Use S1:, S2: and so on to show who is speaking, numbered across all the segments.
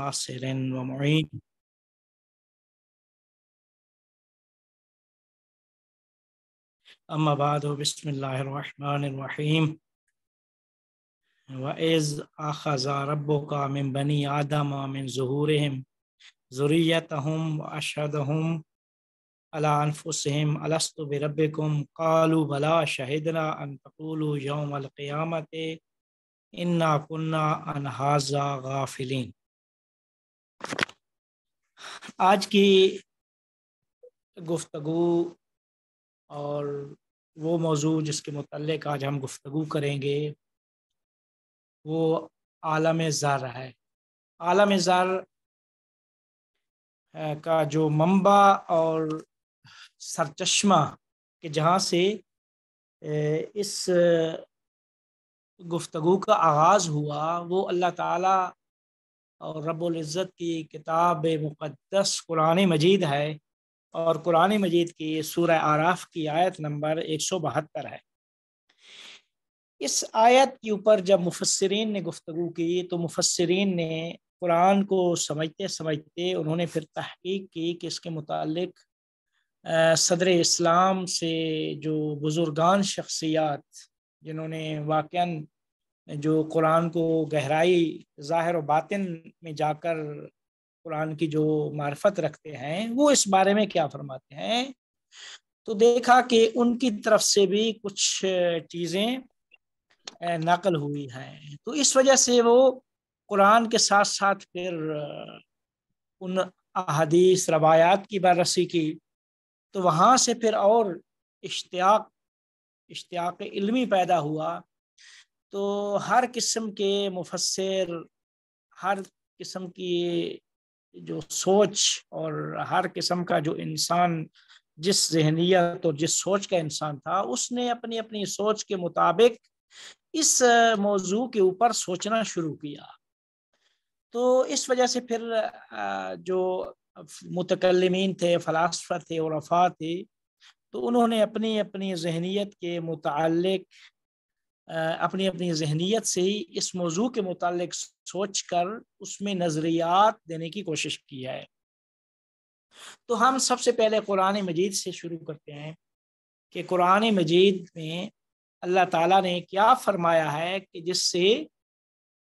S1: ناصر ومعين أما بعد بسم الله الرحمن الرحيم
S2: وإذ أخذ ربك من بني آدم من ظهورهم ذريتهم وأشهدهم على أنفسهم ألست بربكم قالوا بلى شهدنا أن تقولوا يوم القيامة إنا كنا عن هذا غافلين आज की गुफ्तगु और वो मौजू जिसके मतलब आज हम गुफ्तु करेंगे वो आलम ज़ार है आलम ज़ार का जो मम्बा और सरचश्मा के जहाँ से इस गुफ्तगु का आगाज़ हुआ वो अल्लाह ताला और रबुल्ज़त की किताब मुक़दस कुरान मजीद है और कुरान मजीद की सूर आराफ की आयत नंबर एक सौ बहत्तर है इस आयत के ऊपर जब मुफसरीन ने गुफ्तु की तो मुफसरीन ने कुरान को समझते समझते उन्होंने फिर तहकीक की कि इसके मुतालिक सदर इस्लाम से जो बुज़ुर्गान शख्सियात जिन्होंने वाक़ जो कुरान को गहराई ज़ाहिर व बातिन में जाकर कुरान की जो मार्फत रखते हैं वो इस बारे में क्या फरमाते हैं तो देखा कि उनकी तरफ से भी कुछ चीज़ें नकल हुई हैं तो इस वजह से वो कुरान के साथ साथ फिर उन अहदीस रवायात की बरसी की तो वहाँ से फिर और इश्तियाक इश्तियाक इल्मी पैदा हुआ तो हर किस्म के मुफसर हर किस्म की जो सोच और हर किस्म का जो इंसान जिस जहनीत और जिस सोच का इंसान था उसने अपनी अपनी सोच के मुताबिक इस मौजू के ऊपर सोचना शुरू किया तो इस वजह से फिर जो मुतकलमीन थे फलासफर थे और अफा थे तो उन्होंने अपनी अपनी जहनीत के मुतक अपनी अपनी जहनीत से ही इस मौजू के मुतालिक सोच कर उसमें नज़रियात देने की कोशिश की है तो हम सबसे पहले कुरान मजीद से शुरू करते हैं कि कुरान मजीद में अल्लाह ताला ने क्या फरमाया है कि जिससे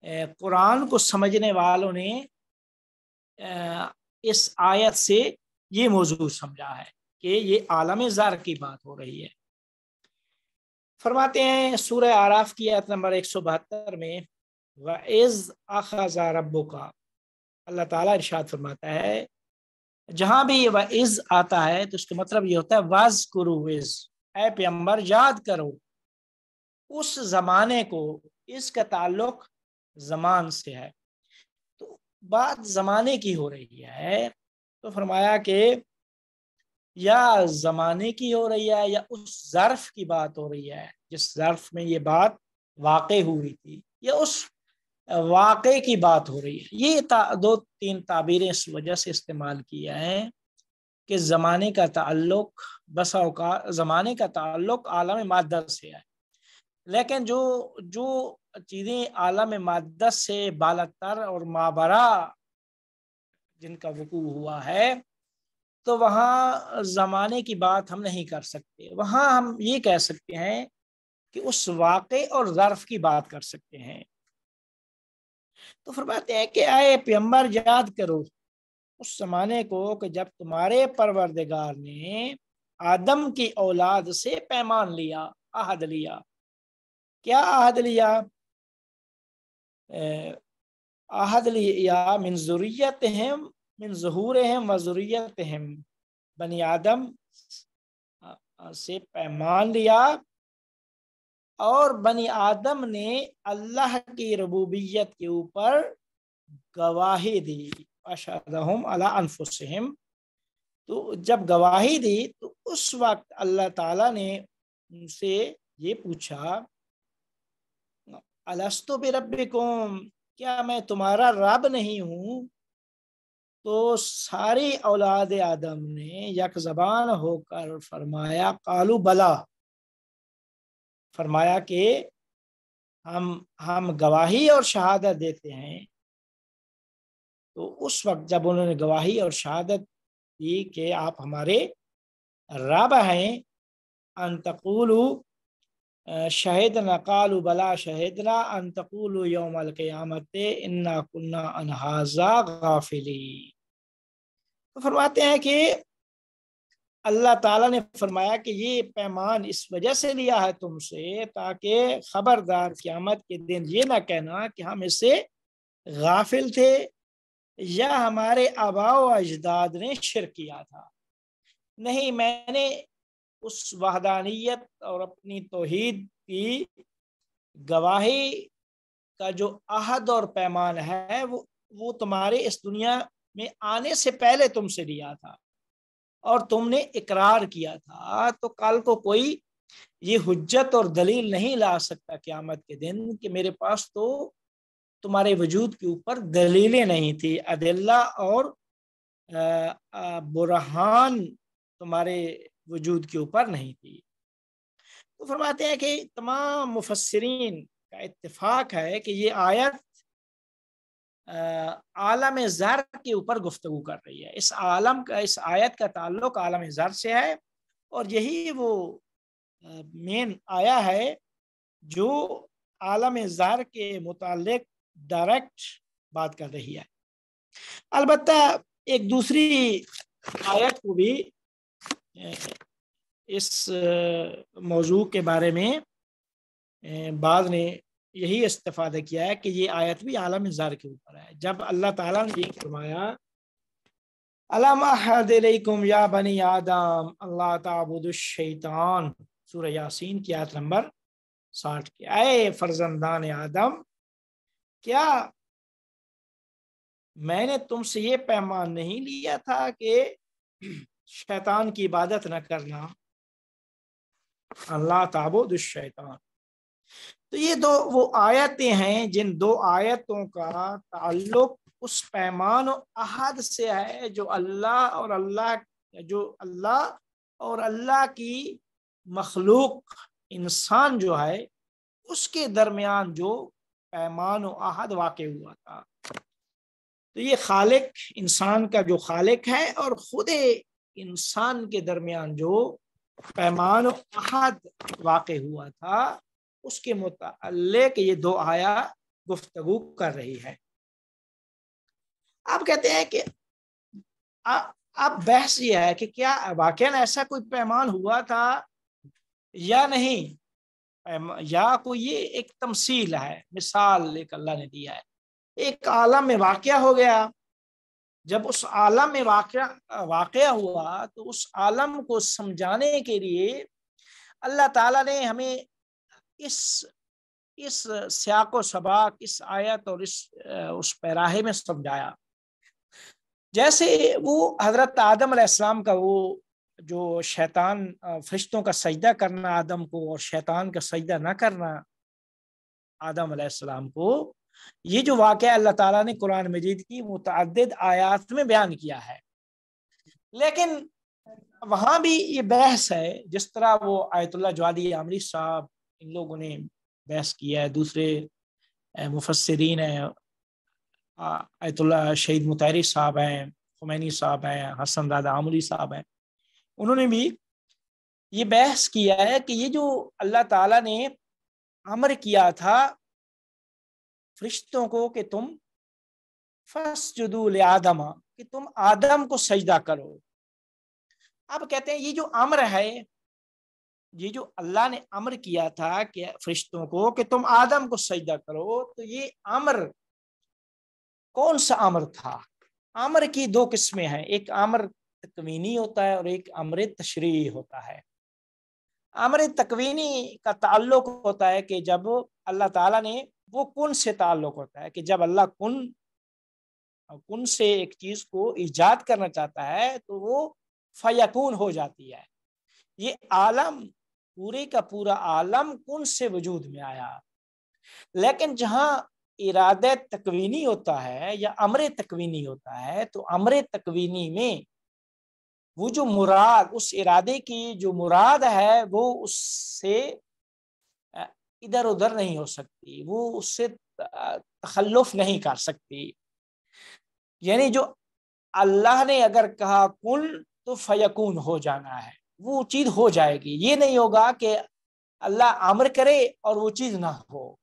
S2: कुरान को समझने वालों ने इस आयत से ये मौजू समझा है कि ये आलम ज़ार की बात हो रही है फरमाते हैं सूर्य आराफ की आयत नंबर एक सौ बहत्तर में व इज़ रब्बो का अल्लाह ताला इरशाद फरमाता है जहाँ भी ये व इज़ आता है तो उसका मतलब ये होता है वाज करो विज़ ए पैम्बर याद करो उस ज़माने को इसका ताल्लुक ज़मान से है तो बात ज़माने की हो रही है तो फरमाया कि या जमाने की हो रही है या उस ज़र्फ की बात हो रही है जिस ज़र्फ में ये बात वाक़ हुई थी या उस वाक़ की बात हो रही है ये दो तीन ताबीरें इस वजह से इस्तेमाल किया है कि ज़माने का ताल्लुक बसाओ का ज़माने का ताल्लुक आलम मादा से है लेकिन जो जो चीज़ें आलम मादा से बाल तर और माबरा जिनका वकू हुआ है तो वहाँ ज़माने की बात हम नहीं कर सकते वहाँ हम ये कह सकते हैं कि उस वाक़े और ज़र्फ़ की बात कर सकते हैं तो फरमाते हैं कि आए पैम्बर याद करो उस जमाने को कि जब तुम्हारे परवरदिगार ने आदम की औलाद से पैमान लिया आहद लिया क्या आहद लिया आहद लिया मंजूरियत हम मिन जहूर हम वजूरीत हम बनी आदम से पैमान लिया और बनी आदम ने अल्लाह की रबूबियत के ऊपर गवाही दी अशदहम अला अनफुसहम तो जब गवाही दी तो उस वक्त अल्लाह ताला ने उनसे ये पूछा अलस्तो बे रब क्या मैं तुम्हारा रब नहीं हूँ तो सारी औलाद आदम ने यक जबान होकर फरमाया कालू बला फरमाया कि हम हम गवाही और शहादत देते हैं तो उस वक्त जब उन्होंने गवाही और शहादत दी कि आप हमारे रब हैं अंतकुल शहद कालू बला शहदना अनतकूलु यौमल क़यामत इन्ना कुन्ना अनहाजा गाफिली तो फरमाते हैं कि अल्लाह ताला ने फरमाया कि ये पैमान इस वजह से लिया है तुमसे ताकि खबरदार क्यामत के दिन ये ना कहना कि हम इससे गाफिल थे या हमारे आबाओ अजदाद ने शिर किया था नहीं मैंने उस वहदानियत और अपनी तोहद की गवाही का जो अहद और पैमान है वो वो तुम्हारे इस दुनिया मैं आने से पहले तुमसे लिया था और तुमने इकरार किया था तो कल को कोई ये हुज्जत और दलील नहीं ला सकता क्यामत के दिन कि मेरे पास तो तुम्हारे वजूद के ऊपर दलीलें नहीं थी अदिल्ला और बुरहान तुम्हारे वजूद के ऊपर नहीं थी तो फरमाते हैं कि तमाम मुफसरीन का इतफाक है कि ये आयत आलम ज़र के ऊपर गुफ्तु कर रही है इस आलम का इस आयत का ताल्लुक आलम ज़र से है और यही वो मेन आया है जो आलम ज़र के मुतालिक डायरेक्ट बात कर रही है अलबत् एक दूसरी आयत को भी इस मौजू के बारे में बाद ने यही इस्तफा किया है कि ये आयत भी आलम इजार के ऊपर है जब अल्लाह ताला ने फरमाया या बनी आदम अल्लाह ताबुदशैतान सूर यासीन की आयत नंबर साठ के आए फर्जंदान आदम क्या मैंने तुमसे ये पैमान नहीं लिया था कि शैतान की इबादत न करना अल्लाह ताबुदशैतान तो ये दो वो आयतें हैं जिन दो आयतों का ताल्लुक उस पैमान अहद से है जो अल्लाह और अल्लाह जो अल्लाह और अल्लाह की मखलूक इंसान जो है उसके दरमियान जो पैमान अहद वाक़ हुआ था तो ये खालिक इंसान का जो खालिक है और खुद इंसान के दरमियान जो पैमान अहद वाक़ हुआ था उसके मुतालिक ये दो आया गुफ्तगु कर रही है आप कहते हैं कि अब बहस यह है कि क्या वाकई ऐसा कोई पैमान हुआ था या नहीं या कोई ये एक तमसील है मिसाल एक अल्लाह ने दिया है एक आलम में वाक़ हो गया जब उस आलम में वाक़ वाक़ हुआ तो उस आलम को समझाने के लिए अल्लाह ताला ने हमें इस इस सियाको सबाक इस आयत और इस उस पैराहे में समझाया जैसे वो हजरत आदम आसलाम का वो जो शैतान फरिश्तों का सजदा करना आदम को और शैतान का सजदा ना करना आदम आसलाम को ये जो वाक़ अल्लाह ताला ने कुरान मजीद की मुतद आयात में बयान किया है लेकिन वहाँ भी ये बहस है जिस तरह वो आयतुल्ला जवादी आमरी साहब इन लोगों ने बहस किया है दूसरे मुफसरीन हैं आयतुल्ला शहीद मुतारी साहब हैं हुमैनी साहब हैं हसन दादा आमली साहब हैं उन्होंने भी ये बहस किया है कि ये जो अल्लाह ताला ने अमर किया था फरिश्तों को कि तुम फस जदूल आदमा कि तुम आदम को सजदा करो अब कहते हैं ये जो अमर है ये जो अल्लाह ने अमर किया था कि फरिश्तों को कि तुम आदम को सजदा करो तो ये अमर कौन सा अमर था अमर की दो किस्में हैं एक अमर तकवीनी होता है और एक अमर तशरी होता है अमर तकवीनी का ताल्लुक होता है कि जब अल्लाह ताला ने वो कुन से ताल्लुक होता है कि जब अल्लाह कुन कुन से एक चीज को ईजाद करना चाहता है तो वो फयाकून हो जाती है ये आलम पूरे का पूरा आलम कौन से वजूद में आया लेकिन जहां इरादे तकवीनी होता है या अमरे तकवीनी होता है तो अमरे तकवीनी में वो जो मुराद उस इरादे की जो मुराद है वो उससे इधर उधर नहीं हो सकती वो उससे तखल्लुफ नहीं कर सकती यानी जो अल्लाह ने अगर कहा कुल तो फयकून हो जाना है वो चीज हो जाएगी ये नहीं होगा कि अल्लाह अमर करे और वो चीज ना हो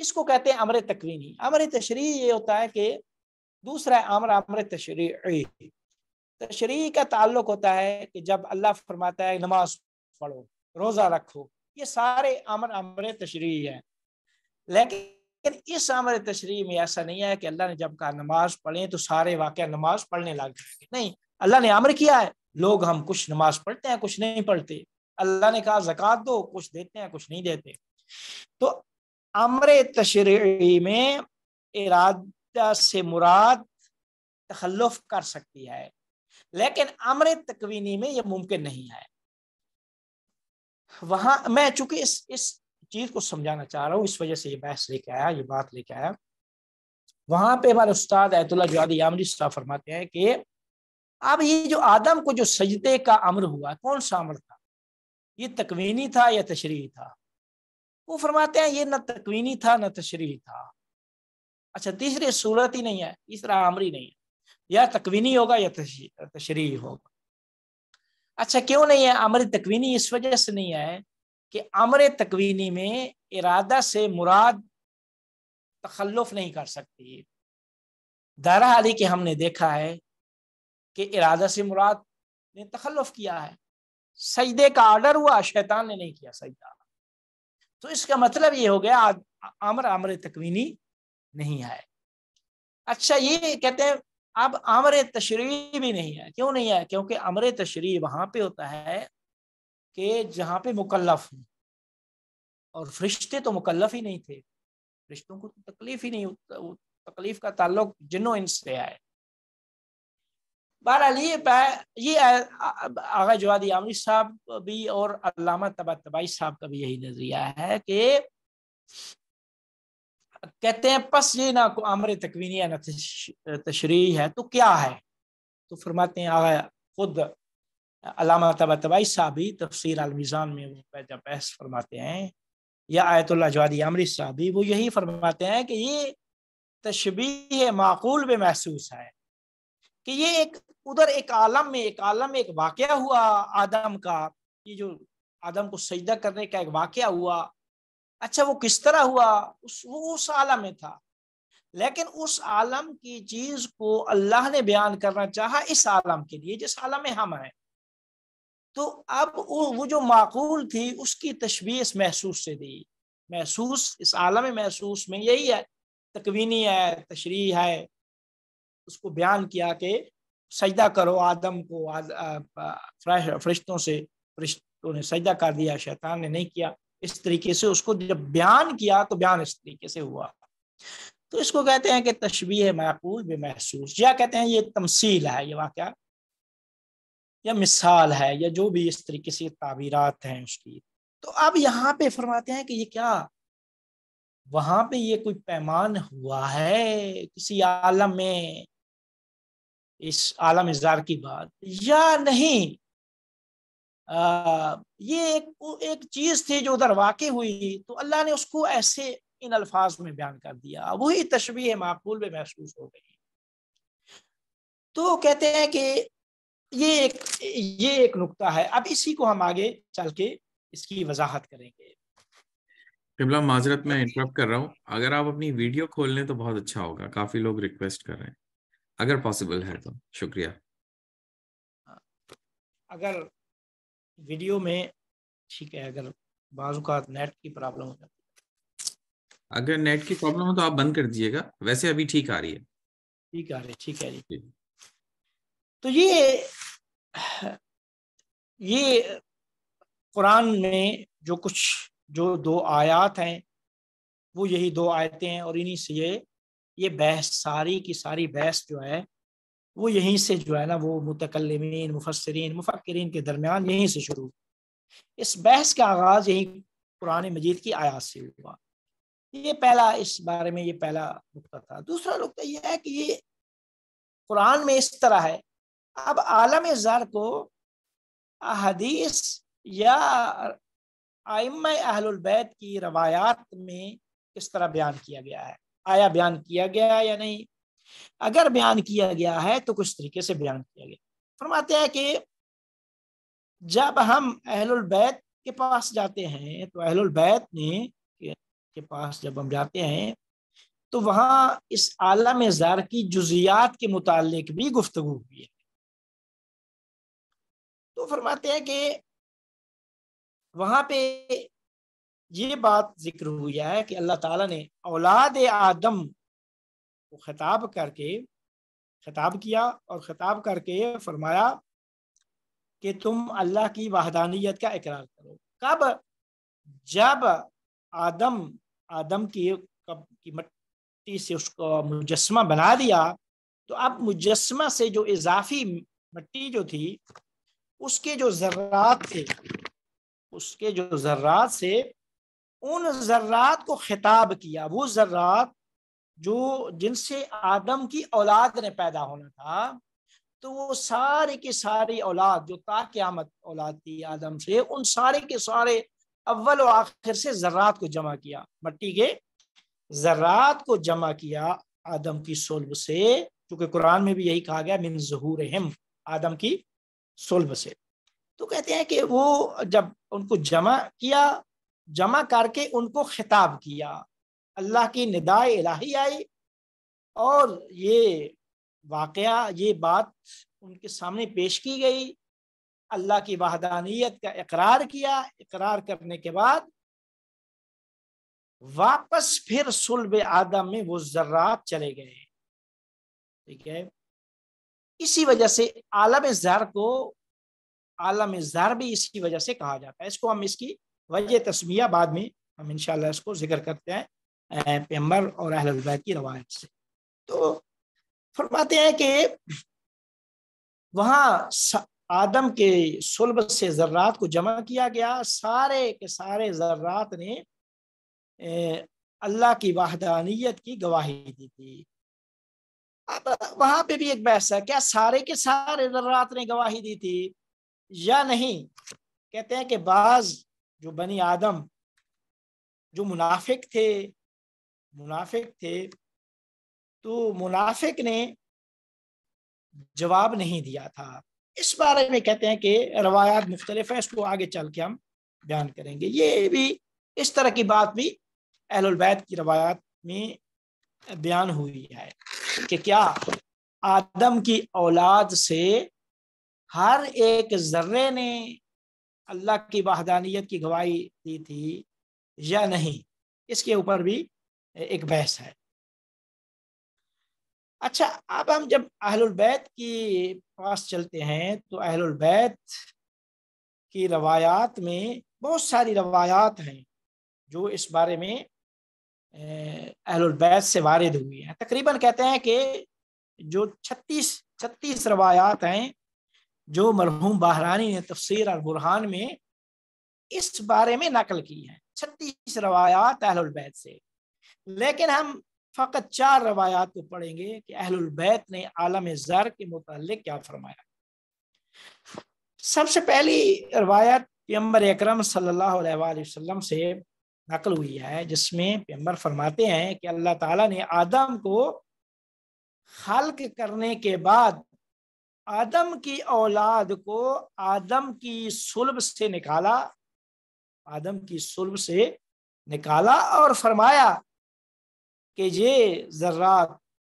S2: इसको कहते हैं अमर तकवीनी अमर तशरी ये होता है कि दूसरा अमर अमर तशरी तशरी का ताल्लुक होता है कि जब अल्लाह फरमाता है नमाज पढ़ो रोज़ा रखो ये सारे अमर अमर तशरी है लेकिन इस अमर तशरी में ऐसा नहीं है कि अल्लाह ने जब कहा नमाज पढ़े तो सारे वाक़ नमाज पढ़ने लग जाएंगे नहीं अल्लाह ने अमर किया है लोग हम कुछ नमाज पढ़ते हैं कुछ नहीं पढ़ते अल्लाह ने कहा जक़ात दो कुछ देते हैं कुछ नहीं देते तो अमर तशरी में इरादा से मुराद तखल्लुफ कर सकती है लेकिन अमर तकवीनी में यह मुमकिन नहीं है वहां मैं चूंकि इस इस चीज को समझाना चाह रहा हूँ इस वजह से ये बहस लेके आया ये बात लेके आया वहां पे हमारे उस्ताद ऐतुल्ला जवादी आमरी साहब फरमाते हैं कि अब ये जो आदम को जो सजदे का अमर हुआ कौन सा अमर था ये तकवीनी था या तशरी था वो फरमाते हैं ये न तकवीनी था न तशरी था अच्छा तीसरे सूरत ही नहीं है तीसरा अमर ही नहीं है या तकवीनी होगा या तशरी होगा अच्छा क्यों नहीं है अमर तकवीनी इस वजह से नहीं है कि अमर तकवीनी में इरादा से मुराद तखल्लुफ नहीं कर सकती अली के हमने देखा है कि इरादा से मुराद ने तखलफ किया है सजदे का आर्डर हुआ शैतान ने नहीं किया सजदा तो इसका मतलब ये हो गया आमर आमर तकवीनी नहीं है अच्छा ये कहते हैं अब आमर तशरी भी नहीं है क्यों नहीं है क्योंकि अमर तशरी वहां पे होता है कि जहां पे मुकल्लफ हूं और फरिश्ते तो मुकल्लफ ही नहीं थे फरिश्तों को तो तकलीफ ही नहीं तकलीफ का ताल्लुक जिनों इनसे आए बहरहाल ये ये आगा जवाद आमरी साहब भी और अलामा तबा तबाई साहब का भी यही नजरिया है कि कहते हैं पस ये ना को आमर तकवीनी ना तशरी है तो क्या है तो फरमाते हैं आगा खुद अलामा तबा तबाई साहब भी तफसर अलमिज़ान में वो बहस फरमाते हैं या आयतुल्ला जवादी आमरी साहब भी वो यही फरमाते हैं कि ये तशबी माकूल में महसूस है कि ये एक उधर एक आलम में एक आलम में एक वाक्य हुआ आदम का ये जो आदम को सजदा करने का एक वाक्य हुआ अच्छा वो किस तरह हुआ उस वो उस आलम में था लेकिन उस आलम की चीज को अल्लाह ने बयान करना चाहा इस आलम के लिए जिस आलम में हम हैं तो अब वो जो माकूल थी उसकी तशबी इस महसूस से दी महसूस इस आलम महसूस में यही है तकवीनी है तशरी है उसको बयान किया कि सजदा करो आदम को आद, फरिश्तों से फरिश्तों ने सजदा कर दिया शैतान ने नहीं किया इस तरीके से उसको जब बयान किया तो बयान इस तरीके से हुआ तो इसको कहते हैं कि तशबी महकूल बे महसूस या कहते हैं ये तमसील है ये वाक़ या मिसाल है या जो भी इस तरीके से ताबीरात हैं उसकी तो अब यहाँ पे फरमाते हैं कि ये क्या वहां पे ये कोई पैमान हुआ है किसी आलम में इस आलम इजार की बात या नहीं आ, ये एक एक चीज थी जो उधर वाक़ हुई तो अल्लाह ने उसको ऐसे इन अल्फाज में बयान कर दिया वही तशबी माकूल में महसूस हो गई तो कहते हैं कि ये एक ये एक नुकता है अब इसी को हम आगे चल के इसकी वजाहत करेंगे माजरत में इंटरप्ट कर रहा हूँ अगर आप अपनी वीडियो खोल लें तो बहुत अच्छा होगा काफी लोग रिक्वेस्ट कर रहे हैं अगर
S1: पॉसिबल है तो शुक्रिया
S2: अगर वीडियो में ठीक है अगर बाजुकात नेट की प्रॉब्लम हो जाती अगर नेट की प्रॉब्लम हो तो आप बंद कर दीजिएगा वैसे अभी ठीक आ रही है ठीक आ रही है ठीक है जी तो ये ये कुरान में जो कुछ जो दो आयात हैं वो यही दो आयतें हैं और इन्हीं से ये ये बहस सारी की सारी बहस जो है वो यहीं से जो है ना वो मुतकलमिन मुफसरीन मुफक्रीन के दरमियान यहीं से शुरू इस बहस का आगाज यही कुरान मजीद की आयात से हुआ ये पहला इस बारे में ये पहला नुकता था दूसरा नुकता यह है कि ये कुरान में इस तरह है अब आलम ज़र को अदीस या आइम अहलबैत की रवायात में किस तरह बयान किया गया है आया बयान किया गया या नहीं अगर बयान किया गया है तो कुछ तरीके से बयान किया गया फरमाते हैं कि जब हम अहलुल बैत के पास जाते हैं तो अहलुल बैत ने के पास जब हम जाते हैं तो वहां इस आलम जार की जुजियात के मुतालिक भी गुफ्तगु हुई है
S1: तो फरमाते हैं कि वहां पे ये बात जिक्र हुई है कि अल्लाह
S2: ताला ने औलाद आदम को खिताब करके खिताब किया और खिताब करके फरमाया कि तुम अल्लाह की वाहदानियत का इकरार करो कब जब आदम आदम की कब की मट्टी से उसको मुजस्मा बना दिया तो अब मुजस्मा से जो इजाफी मट्टी जो थी उसके जो जर्रात थे उसके जो जर्रात से उन जर्रात को खिताब किया वो जर्रात जो जिनसे आदम की औलाद ने पैदा होना था तो वो सारे के सारे औलाद जो ता औलाद थी आदम से उन सारे के सारे अव्वल और आखिर से जर्रात को जमा किया मट्टी के जर्रात को जमा किया आदम की सुल्ब से क्योंकि कुरान में भी यही कहा गया मिन जहूर आदम की सुल्ब से तो कहते हैं कि वो जब उनको जमा किया जमा करके उनको खिताब किया अल्लाह की निदाय इलाही आई और ये वाक़ ये बात उनके सामने पेश की गई अल्लाह की वाहदानियत का इकरार किया इकरार करने के बाद वापस फिर सुलब आदम में वो जर्रात चले गए ठीक है इसी वजह से आलम जर को आलम जर भी इसकी वजह से कहा जाता है इसको हम इसकी वजह तस्मिया बाद में हम इंशाल्लाह इसको जिक्र करते हैं पैम्बर और अहल की रवायत से तो फरमाते हैं कि वहाँ आदम के सुलब से जर्रात को जमा किया गया सारे के सारे जर्रात ने अल्लाह की वाहदानियत की गवाही दी थी अब वहां पे भी एक बहस है क्या सारे के सारे जर्रात ने गवाही दी थी या नहीं कहते हैं कि बाज जो बनी आदम जो मुनाफिक थे
S1: मुनाफिक थे तो मुनाफिक ने
S2: जवाब नहीं दिया था इस बारे में कहते हैं कि रवायात मुख्तलिफ है इसको आगे चल के हम बयान करेंगे ये भी इस तरह की बात भी अहलबैत की रवायात में बयान हुई है कि क्या आदम की औलाद से हर एक जर्रे ने अल्लाह की वाहदानियत की गवाही दी थी या नहीं इसके ऊपर भी एक बहस है अच्छा अब हम जब अहलबैत की पास चलते हैं तो अहलबैत की रवायात में बहुत सारी रवायात हैं जो इस बारे में अहलबैत से वारद हुई हैं तकरीबन कहते हैं कि जो 36 36 रवायात हैं जो मरहूम बहरानी ने तफसर और बुरहान में इस बारे में नकल की है छत्तीस रवायात अहलबैत से लेकिन हम फ़कत चार रवायात को पढ़ेंगे कि अहलबैत ने आलम ज़र के मुतल क्या फरमाया सबसे पहली रवायत प्यम्बर अक्रम सल्लाम से नकल हुई है जिसमें प्यम्बर फरमाते हैं कि अल्लाह ताला ने आदम को हल्क करने के बाद आदम की औलाद को आदम की सुलभ से निकाला आदम की सुलभ से निकाला और फरमाया कि ये जर्रा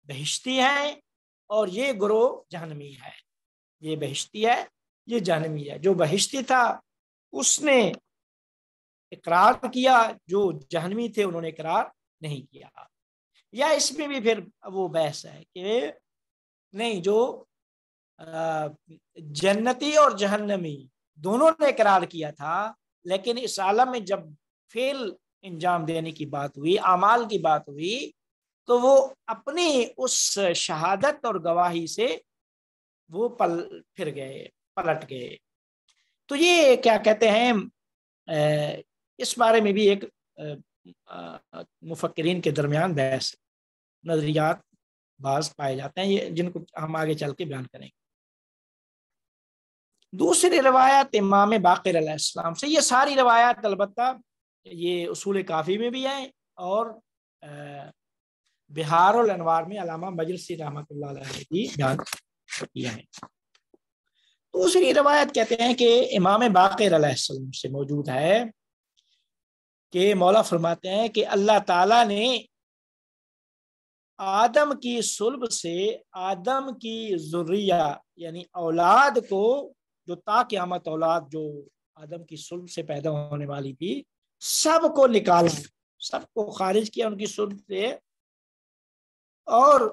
S2: बहिश्ती हैं और ये ग्रोह जहनमी है ये बहिश्ती है ये जहनमी है जो बहिश्ती था उसने इकरार किया जो जहनमी थे उन्होंने इकरार नहीं किया या इसमें भी फिर वो बहस है कि नहीं जो जन्नती और जहन्नमी दोनों ने करार किया था लेकिन इस आलम में जब फेल इंजाम देने की बात हुई अमाल की बात हुई तो वो अपनी उस शहादत और गवाही से वो पल फिर गए पलट गए तो ये क्या कहते हैं इस बारे में भी एक मुफक्रीन के दरमियान बहस नजरियात बाज पाए जाते हैं ये जिनको हम आगे चल के बयान करेंगे दूसरी रवायत इमाम बाकर से ये सारी रवायात अलबत् ये असूल काफ़ी में भी है और बिहार और अनवार में अलामा मजलसी रहमत की बयान किया है दूसरी रवायत कहते हैं कि इमाम बाकर से मौजूद है कि मौला फरमाते हैं कि अल्लाह ताला ने आदम की सुलभ से आदम की जुर्रिया यानी औलाद को जो ताकियामत औलाद जो आदम की सुल्म से पैदा होने वाली थी सबको निकाला सबको खारिज किया उनकी सुल्म से और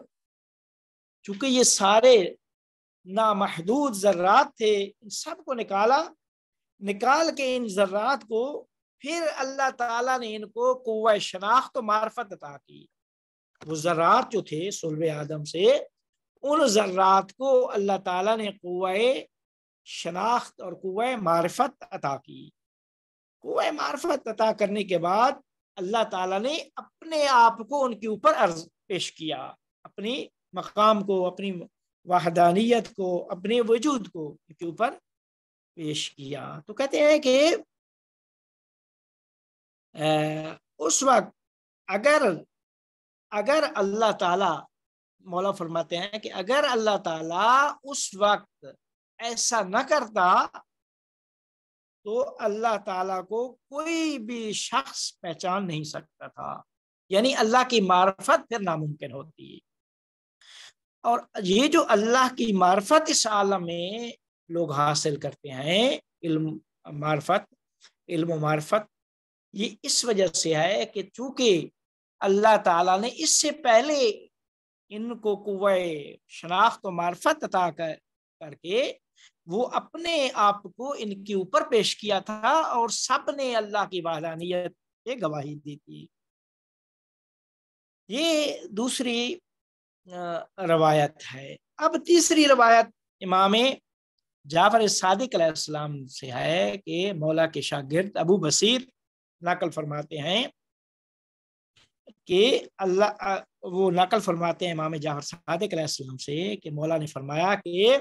S2: चूंकि ये सारे नामहदूद जर्रात थे इन सबको निकाला निकाल के इन जर्रात को फिर अल्लाह ताला ने इनको कुआ शनाख्त तो मार्फत अता की वो जर्रात जो थे सुल्ब आदम से उन जर्रात को अल्लाह ताला ने कुए शनाख्त और कुए मार्फत अता की कुए मार्फत अता करने के बाद अल्लाह ताला ने अपने आप को उनके ऊपर अर्ज पेश किया अपने मकाम को अपनी वाहदानियत को अपने वजूद को उनके ऊपर पेश किया तो कहते
S1: हैं कि उस वक्त अगर
S2: अगर अल्लाह ताला मौला फरमाते हैं कि अगर अल्लाह ताला उस वक्त ऐसा न करता तो अल्लाह ताला को कोई भी शख्स पहचान नहीं सकता था यानी अल्लाह की मार्फत फिर नामुमकिन होती और ये जो अल्लाह की मार्फत इस आलम में लोग हासिल करते हैं इल्म मार्फत इल्म मार्फत ये इस वजह से है कि चूंकि अल्लाह ताला ने इससे पहले इनको कुए शनाख्त तो मार्फत अता कर करके वो अपने आप को इनके ऊपर पेश किया था और सब ने अल्लाह की वाहानियत पे गवाही दी थी ये दूसरी रवायत है अब तीसरी रवायत इमाम जाफर सादिक से है कि मौला के शागिर्द अबू बसीर नकल फरमाते हैं कि अल्लाह वो नकल फरमाते हैं इमाम जाफर सादिक से कि मौला ने फरमाया कि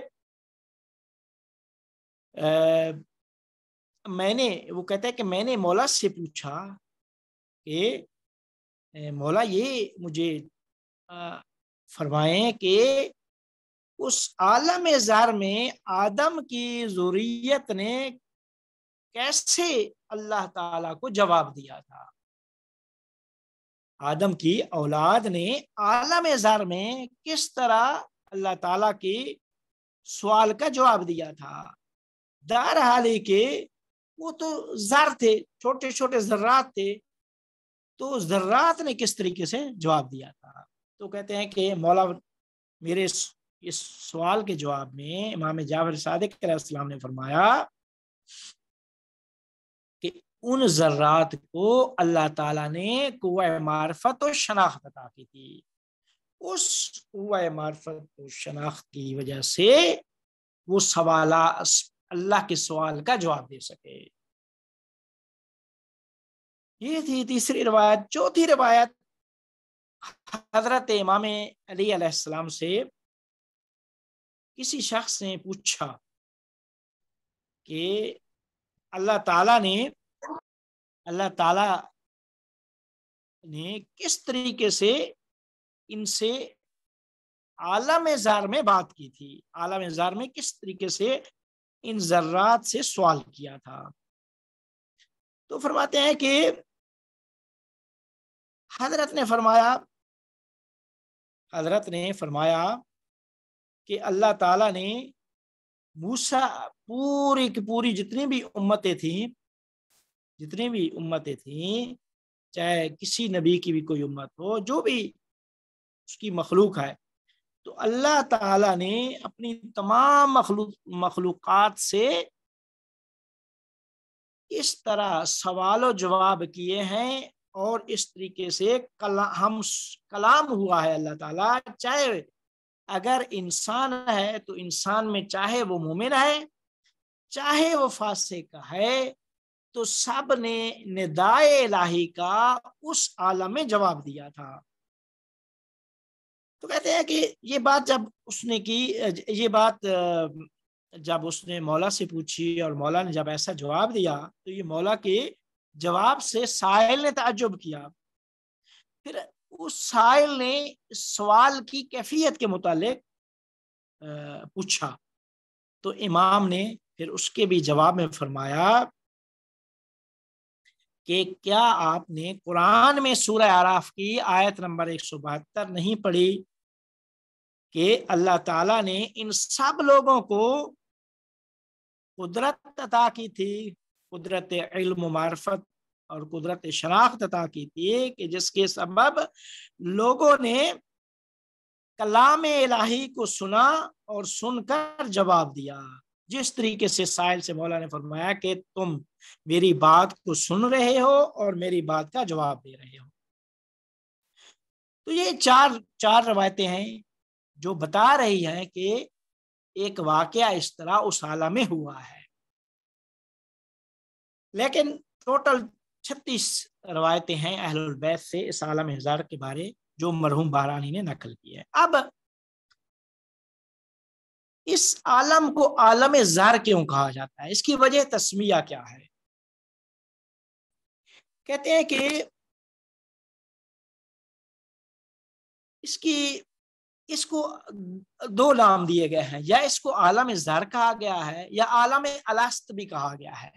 S2: आ, मैंने वो कहता है कि मैंने मौला से पूछा कि मौला ये मुझे फरमाएं कि उस आलम जार में आदम की ज़रूरीत ने कैसे अल्लाह ताला को जवाब दिया था आदम की औलाद ने आलम जार में किस तरह अल्लाह ताला के सवाल का जवाब दिया था दार हाली के वो तो जर थे छोटे छोटे जर्रात थे तो जर्रात ने किस तरीके से जवाब दिया था तो कहते हैं कि मौला मेरे इस सवाल के जवाब में इमाम जाफर सादिकलाम ने फरमाया कि उन जर्रात को अल्लाह ताला ने कुआ मार्फत और शनाख्त अदा की थी उस कुआ मार्फत और शनाख्त की वजह से वो सवाल अल्लाह के सवाल का जवाब दे सके ये थी तीसरी रवायत चौथी रवायत
S1: हजरत इमाम अली अलैहिस्सलाम से किसी शख्स ने पूछा कि अल्लाह ताला ने अल्लाह ताला ने किस
S2: तरीके से इनसे आलम जार में बात की थी आलम जार में किस तरीके से इन जर्रात से सवाल
S1: किया था तो फरमाते हैं कि हजरत ने फरमाया
S2: हजरत ने फरमाया कि अल्लाह ताला ने मूसा पूरी की पूरी जितनी भी उम्मतें थीं जितनी भी उम्मतें थीं चाहे किसी नबी की भी कोई उम्मत हो जो भी उसकी मखलूक है तो अल्लाह ताला ने अपनी तमाम मखलूक से इस तरह सवाल जवाब किए हैं और इस तरीके से कला हम कलाम हुआ है अल्लाह ताला चाहे अगर इंसान है तो इंसान में चाहे वो मुमिन है चाहे वो फासे का है तो सब ने निदाए लाही का उस आलम में जवाब दिया था तो कहते हैं कि ये बात जब उसने की ये बात जब उसने मौला से पूछी और मौला ने जब ऐसा जवाब दिया तो ये मौला के जवाब से साहिल ने ताजुब किया फिर उस साहिल ने सवाल की कैफियत के मुतालिक पूछा तो इमाम ने फिर उसके भी जवाब में फरमाया कि क्या आपने कुरान में सूरह आराफ की आयत नंबर एक सौ बहत्तर नहीं पढ़ी कि अल्लाह ताला ने इन सब लोगों को कुदरत अता की थी कुदरत इल्म मार्फत और कुदरत शनाख्त अता की थी कि जिसके सबब लोगों ने कलाम इलाही को सुना और सुनकर जवाब दिया जिस तरीके से साहिल से मौला ने फरमाया कि तुम मेरी बात को सुन रहे हो और मेरी बात का जवाब दे रहे हो तो ये चार चार रवायतें हैं जो बता रही है कि एक वाकया इस तरह हाला में हुआ है लेकिन टोटल छत्तीस रवायतें हैं अहलैद से इस आलम हजार के बारे जो मरहूम बहरानी ने नकल की है अब इस आलम को आलम जार क्यों कहा जाता है इसकी वजह तस्मिया क्या है कहते हैं कि इसकी इसको दो नाम दिए गए हैं या इसको आलम जर कहा गया है या आलम अलस्त भी कहा गया है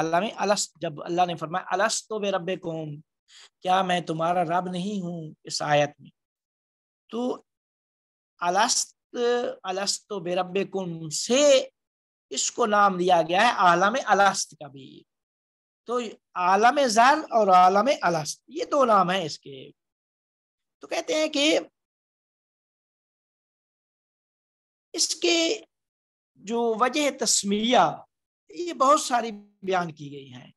S2: आलम अलस्त जब अल्लाह ने फरमाया अलस्त तो बे रब कौम क्या मैं तुम्हारा रब नहीं हूँ इस आयत में तो अलस्त अलस्त तो बे रब कौम से इसको नाम दिया गया है आलम अलस्त का भी तो आलम जर और आलम अलस्त ये दो नाम है इसके
S1: तो कहते हैं कि
S2: इसके जो वजह तस्मिया ये बहुत सारी बयान की गई हैं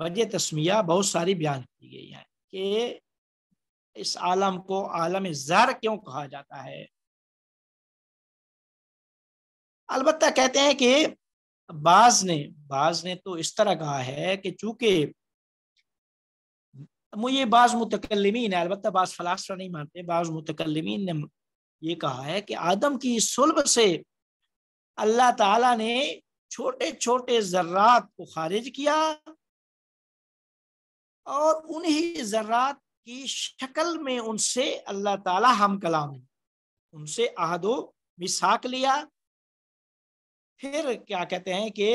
S2: वजह तस्मिया बहुत सारी बयान की गई हैं कि इस आलम को आलम ज़र क्यों कहा जाता है अलबत् कहते हैं कि बाज ने बाज ने तो इस तरह कहा है कि चूंकि मुझे बाज मुतकलमीन है अलबत् बाज फलासफा नहीं मानते बाज मुतकलमीन ने ये कहा है कि आदम की सुलभ से अल्लाह ताला ने छोटे छोटे जर्रात को खारिज किया और उन्हीं जर्रात की शक्ल में उनसे अल्लाह ताला हम कलाम उनसे आहदो मिसाक लिया फिर क्या कहते हैं कि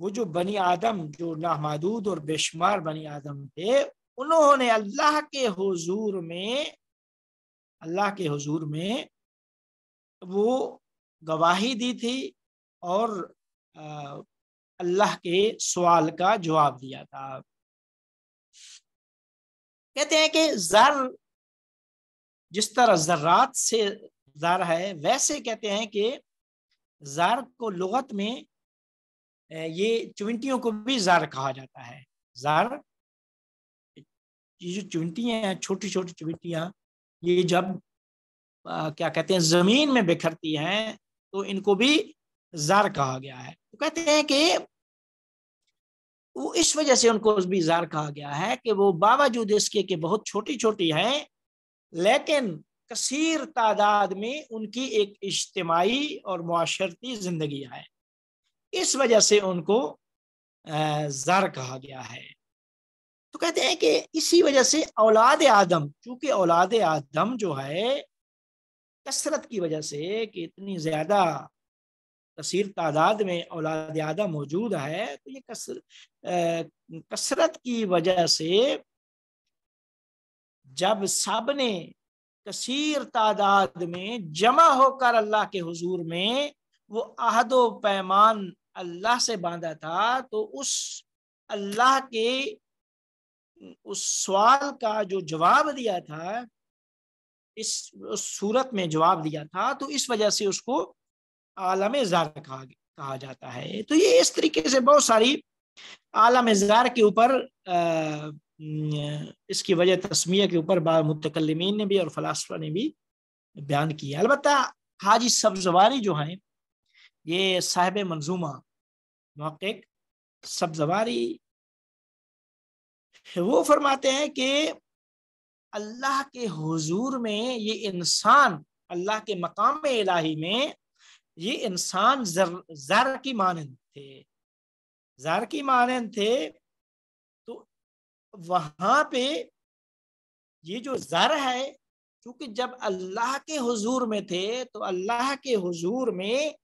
S2: वो जो बनी आदम जो नामहदूद और बेशुमार बनी आदम थे उन्होंने अल्लाह के हुजूर में अल्लाह के हजूर में
S1: वो गवाही दी थी और अल्लाह
S2: के सवाल का जवाब दिया था कहते हैं कि जर जिस तरह जर्रात से जर है वैसे कहते हैं कि जार को लगत में ये चुनटियों को भी जार कहा जाता है जार ये जो चुनटियाँ हैं छोटी छोटी चुनटियाँ ये जब आ, क्या कहते हैं जमीन में बिखरती हैं तो इनको भी जार कहा गया है तो कहते हैं कि वो इस वजह से उनको भी जार कहा गया है कि वो बावजूद इसके के बहुत छोटी छोटी हैं लेकिन कसीर तादाद में उनकी एक इज्तमाही और माशरती जिंदगी है इस वजह से उनको जार कहा गया है तो कहते हैं कि इसी वजह से औलाद आदम चूंकि औलाद आदम जो है कसरत की वजह से कि इतनी ज्यादा कसर तादाद में औलाद आदम मौजूद है तो ये कसर कसरत की वजह से जब सब ने कसर तादाद में जमा होकर अल्लाह के हजूर में वो आहदो पैमान अल्लाह से बांधा था तो उस अल्लाह के उस सवाल का जो जवाब दिया था इस सूरत में जवाब दिया था तो इस वजह से उसको आलम जार कहा कहा जाता है तो ये इस तरीके से बहुत सारी आलम जार के ऊपर इसकी वजह तस्मिया के ऊपर मुतकलमीन ने भी और फलासफा ने भी बयान किया अलबत् हाजी सब्जवारी जो हैं ये साहिब मंजूमा महक़ सब्जवारी वो फरमाते हैं कि अल्लाह के हुजूर में ये इंसान अल्लाह के मकाम इलाही में ये इंसान जर जर की मानंद थे जर की मानंद थे तो वहां पे ये जो जर है क्योंकि जब अल्लाह के हुजूर में थे तो अल्लाह के हुजूर में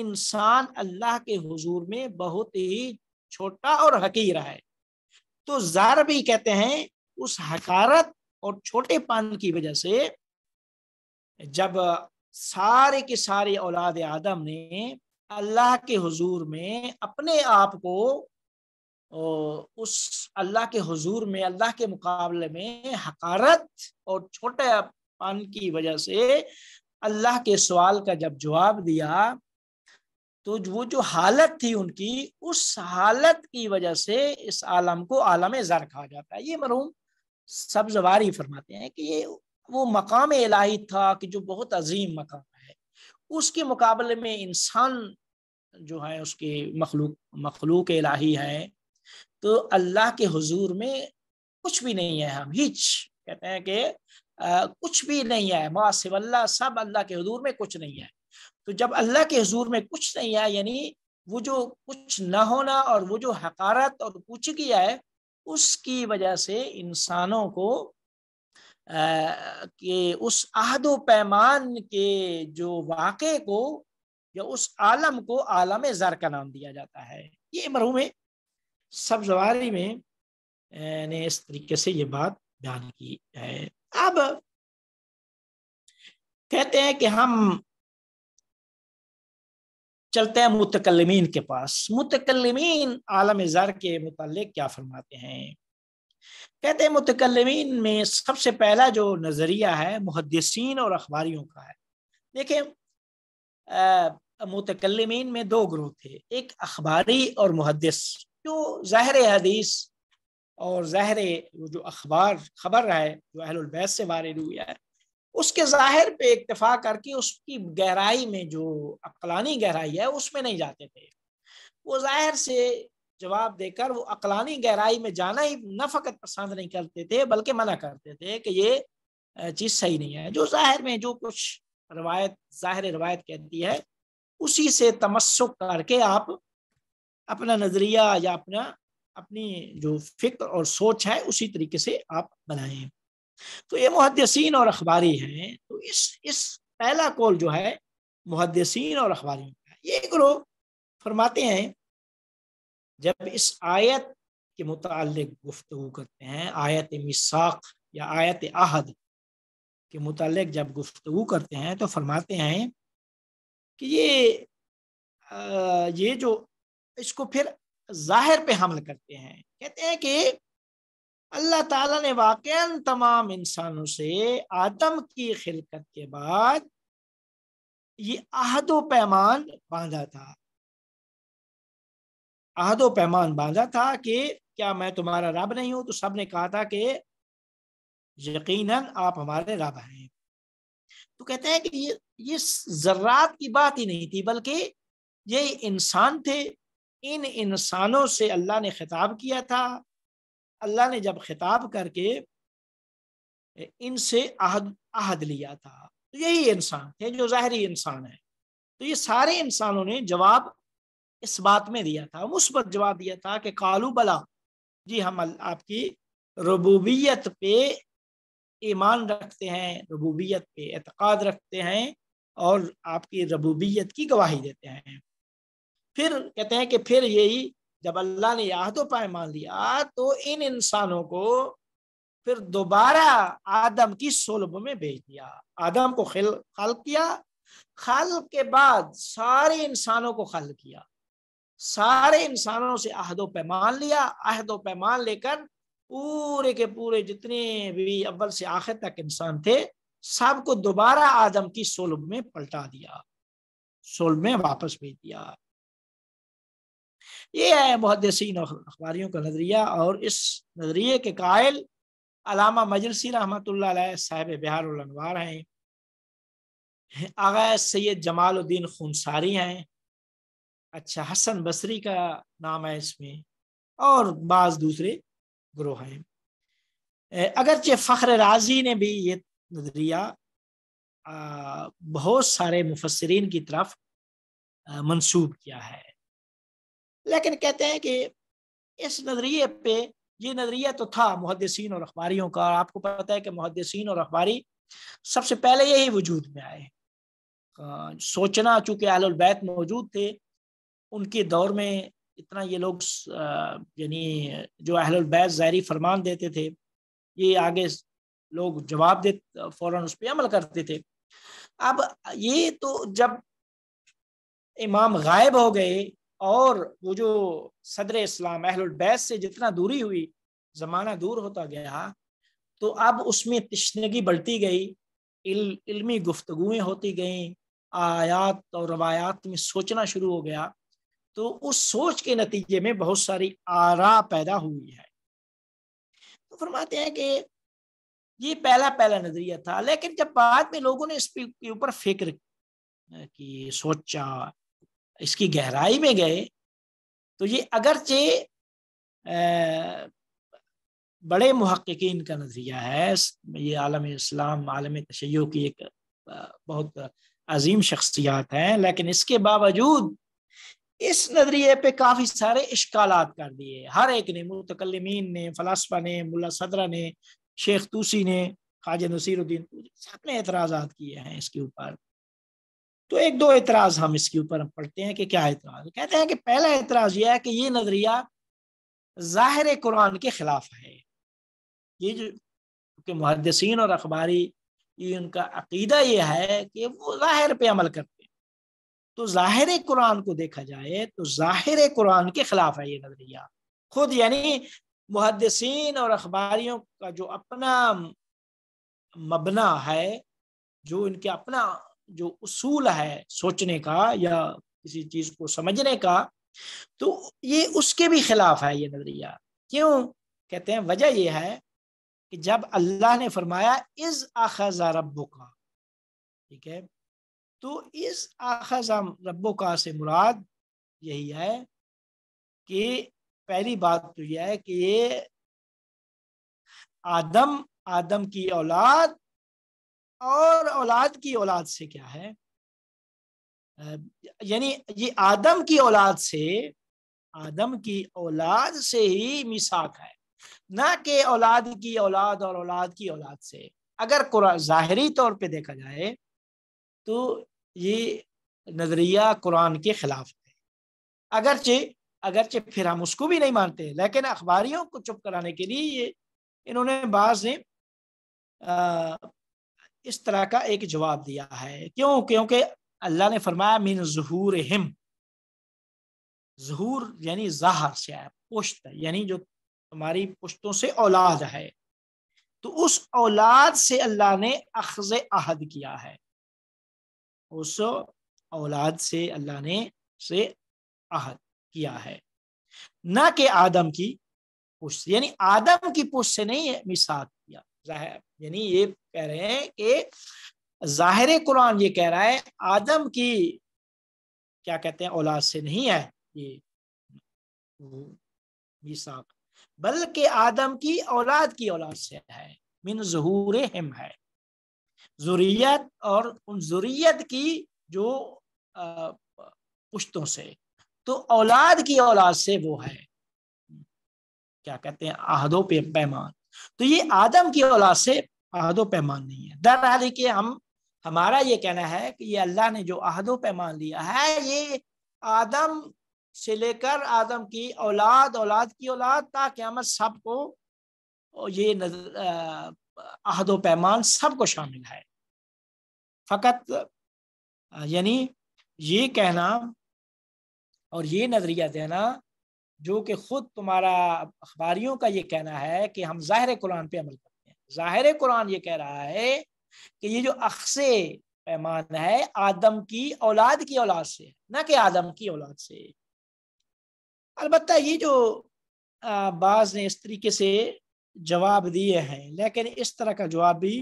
S2: इंसान अल्लाह के हुजूर में बहुत ही छोटा और हकीर है तो जार भी कहते हैं उस हकारत और छोटे पान की वजह से जब सारे के सारे औलाद आदम ने अल्लाह के हुजूर में अपने आप को उस अल्लाह के हुजूर में अल्लाह के मुकाबले में हकारत और छोटे पान की वजह से अल्लाह के सवाल का जब जवाब दिया तो वो जो हालत थी उनकी उस हालत की वजह से इस आलम को आलम जर कहा जाता है ये मरूम सब्जवारी फरमाते हैं कि ये वो मकाम इलाही था कि जो बहुत अजीम मकाम है उसके मुकाबले में इंसान जो है उसके मखलूक मखलूक इलाही है तो अल्लाह के हजूर में कुछ भी नहीं है हम हिच कहते हैं कि कुछ भी नहीं है मा सिवल्ला सब अल्लाह के हजूर में कुछ नहीं है तो जब अल्लाह के हजूर में कुछ नहीं आया यानी वो जो कुछ ना होना और वो जो हकारत और पूछगी आए उसकी वजह से इंसानों को आ, के उस आहदो पैमान के जो वाक़े को या उस आलम को आलम ज़र का नाम दिया जाता है ये मरहूम सब जवारी में ने इस तरीके से ये बात बयान
S1: की है
S2: अब कहते हैं कि हम चलते हैं मुतकलमीन के पास मुतकलमीन आलम ज़र के मुतल क्या फरमाते हैं कहते हैं मुतकलमीन में सबसे पहला जो नज़रिया है मुहदसिन और अखबारियों का है देखें मुतकलमीन में दो ग्रुप थे एक अखबारी और मुहदस जो जहर हदीस और वो जो अखबार खबर है जो अहलबैस से वारद हुआ है उसके जाहिर पे इतफा करके उसकी गहराई में जो अकलानी गहराई है उसमें नहीं जाते थे वो जाहिर से जवाब देकर वो अकलानी गहराई में जाना ही न फकत पसंद नहीं करते थे बल्कि मना करते थे कि ये चीज़ सही नहीं है जो जाहिर में जो कुछ रवायत जाहिर रवायत कहती है उसी से तमस्सुक करके आप अपना नज़रिया या अपना अपनी जो फिक्र और सोच है उसी तरीके से आप बनाएं तो ये मुहदसिन और अखबारी हैं तो इस इस पहला कॉल जो है मुहदसिन और अखबारी ये ग्रोह फरमाते हैं जब इस आयत के मुतक गुफ्तु करते हैं आयत मिसाक या आयत आहद के मुतक जब गुफ्तु करते हैं तो फरमाते हैं कि ये आ, ये जो इसको फिर जाहिर पे हमल करते हैं कहते हैं कि अल्लाह ताला ने वाक़ तमाम इंसानों से आदम की खिलकत के बाद ये आहदो पैमान बांधा था आहदो पैमान बांधा था कि क्या मैं तुम्हारा रब नहीं हूं तो सब ने कहा था कि यकीनन आप हमारे रब हैं तो कहते हैं कि ये ये जर्रात की बात ही नहीं थी बल्कि ये इंसान थे इन इंसानों से अल्लाह ने खिताब किया था अल्लाह ने जब खिताब करके इनसे आहद आहद लिया था तो यही इंसान थे जो ज़ाहरी इंसान है तो ये सारे इंसानों ने जवाब इस बात में दिया था मुस्बत जवाब दिया था कि कालू बला जी हम आपकी रबूबियत पे ईमान रखते हैं रबूबियत पे एतक़ाद रखते हैं और आपकी रबूबियत की गवाही देते हैं फिर कहते हैं कि फिर यही जब अल्लाह ने आहदो पैमान लिया तो इन इंसानों को फिर दोबारा आदम की सोलभ में भेज दिया आदम को खिल खल किया खल के बाद सारे इंसानों को खल किया सारे इंसानों से अहदो पैमान लिया अहदो पैमान लेकर पूरे के पूरे जितने भी अव्वल से आखिर तक इंसान थे सबको दोबारा आदम की सोलभ में पलटा दिया सुलभ में वापस भेज दिया ये है मुहदसिन अखबारियों का नजरिया और इस नजरिए के कायल अलामा मजलसी रहमत साहिब बिहार हैं आगा सैद जमालुद्दीन खुनसारी हैं अच्छा हसन बसरी का नाम है इसमें और बाज दूसरे ग्रोह हैं अगरचे फ़ख्र राजी ने भी ये नजरिया बहुत सारे मुफसरीन की तरफ मंसूब किया है लेकिन कहते हैं कि इस नज़रिए पे ये नज़रिया तो था मुहदसिन और अखबारियों का और आपको पता है कि मुहदसिन और अखबारी सबसे पहले यही वजूद में आए सोचना चूँकि आलबैत मौजूद थे उनके दौर में इतना ये लोग यानी जो अहलबैत ज़ाहरी फरमान देते थे ये आगे लोग जवाब दे फ़ौर उस पर अमल करते थे अब ये तो जब इमाम गायब हो गए और वो जो सदर इस्लाम अहलबैस से जितना दूरी हुई ज़माना दूर होता गया तो अब उसमें तश्नगी बढ़ती गई इल, इल्मी गुफ्तगुएँ होती गईं आयात और रवायात में सोचना शुरू हो गया तो उस सोच के नतीजे में बहुत सारी आरा पैदा हुई है तो फरमाते हैं कि ये पहला पहला नजरिया था लेकिन जब बाद में लोगों ने इस के ऊपर फिक्र की सोचा इसकी गहराई में गए तो ये अगरचे बड़े महक्कीन का नज़रिया है ये आलम इस्लाम आलम तशैय की एक बहुत अजीम शख्सियात हैं लेकिन इसके बावजूद इस नज़रिए पे काफ़ी सारे इश्काल कर दिए हर एक ने मुतकलमीन ने फलासफा ने मुला सदरा ने शेख तूसी ने खाज नसीरुद्दीन सबने एतराज़ात किए हैं इसके ऊपर तो एक दो एतराज हम इसके ऊपर हम पढ़ते हैं कि क्या एतराज कहते हैं कि पहला एतराज यह है कि ये नजरिया ज़ाहिर कुरान के खिलाफ है ये जो के मुहदसिन और अखबारी ये उनका अकीदा ये है कि वो ज़ाहिर पे अमल करते हैं तो ज़ाहिर कुरान को देखा जाए तो ज़ाहिर कुरान के खिलाफ है ये नजरिया खुद यानी मुहदसिन और अखबारियों का जो अपना मबना है जो इनके अपना जो उसूल है सोचने का या किसी चीज को समझने का तो ये उसके भी खिलाफ है ये नजरिया क्यों कहते हैं वजह यह है कि जब अल्लाह ने फरमाया इज आखजा रबो का ठीक है तो इस आखजा रबो का से मुराद यही है कि पहली बात तो यह है कि ये आदम आदम की औलाद और औलाद की औलाद से क्या है यानी ये आदम की औलाद से आदम की औलाद से ही मिसाक है ना कि औलाद की औलाद और औलाद की औलाद से अगर ज़ाहरी तौर पे देखा जाए तो ये नज़रिया कुरान के खिलाफ है अगरचे अगरचे फिर हम उसको भी नहीं मानते लेकिन अखबारियों को चुप कराने के लिए ये इन्होंने बाज ने इस तरह का एक जवाब दिया है क्यों क्योंकि अल्लाह ने फरमाया मीन जहूर हिम जहूर यानी जहर से आया पुश्त यानी जो तुम्हारी पुश्तों से औलाद है तो उस औलाद से अल्लाह ने अखज अहद किया है उस औलाद से अल्लाह ने से अहद किया है ना कि आदम की पुष्ट यानी आदम की पुष्ट से नहीं मिसाक किया यानी ये कह रहे हैं कि जाहिर कुरान ये कह रहा है आदम की क्या कहते हैं औलाद से नहीं है ये साख बल्कि आदम की औलाद की औलाद से है मिन जहूर हिम है जुरियत और उन जुरियत की जो पुश्तों से तो औलाद की औलाद से वो है क्या कहते हैं आहदों पे पैमान तो ये आदम की औलाद से आहदो पैमान नहीं है दर देखिए हम हमारा ये कहना है कि ये अल्लाह ने जो आहदो पैमान लिया है ये आदम से लेकर आदम की औलाद औलाद की औलाद ता क्यामत सबको ये नजर आहदो पैमान सबको शामिल है फ़कत यानी ये कहना और ये नज़रिया देना जो कि खुद तुम्हारा अखबारियों का ये कहना है कि हम ज़ाहिर कुरान पे अमल करते हैं ज़ाहिर कुरान ये कह रहा है कि ये जो अक्से पैमान है आदम की औलाद की औलाद से ना कि आदम की औलाद से अलबत् ये जो बाज ने इस तरीके से जवाब दिए हैं लेकिन इस तरह का जवाब भी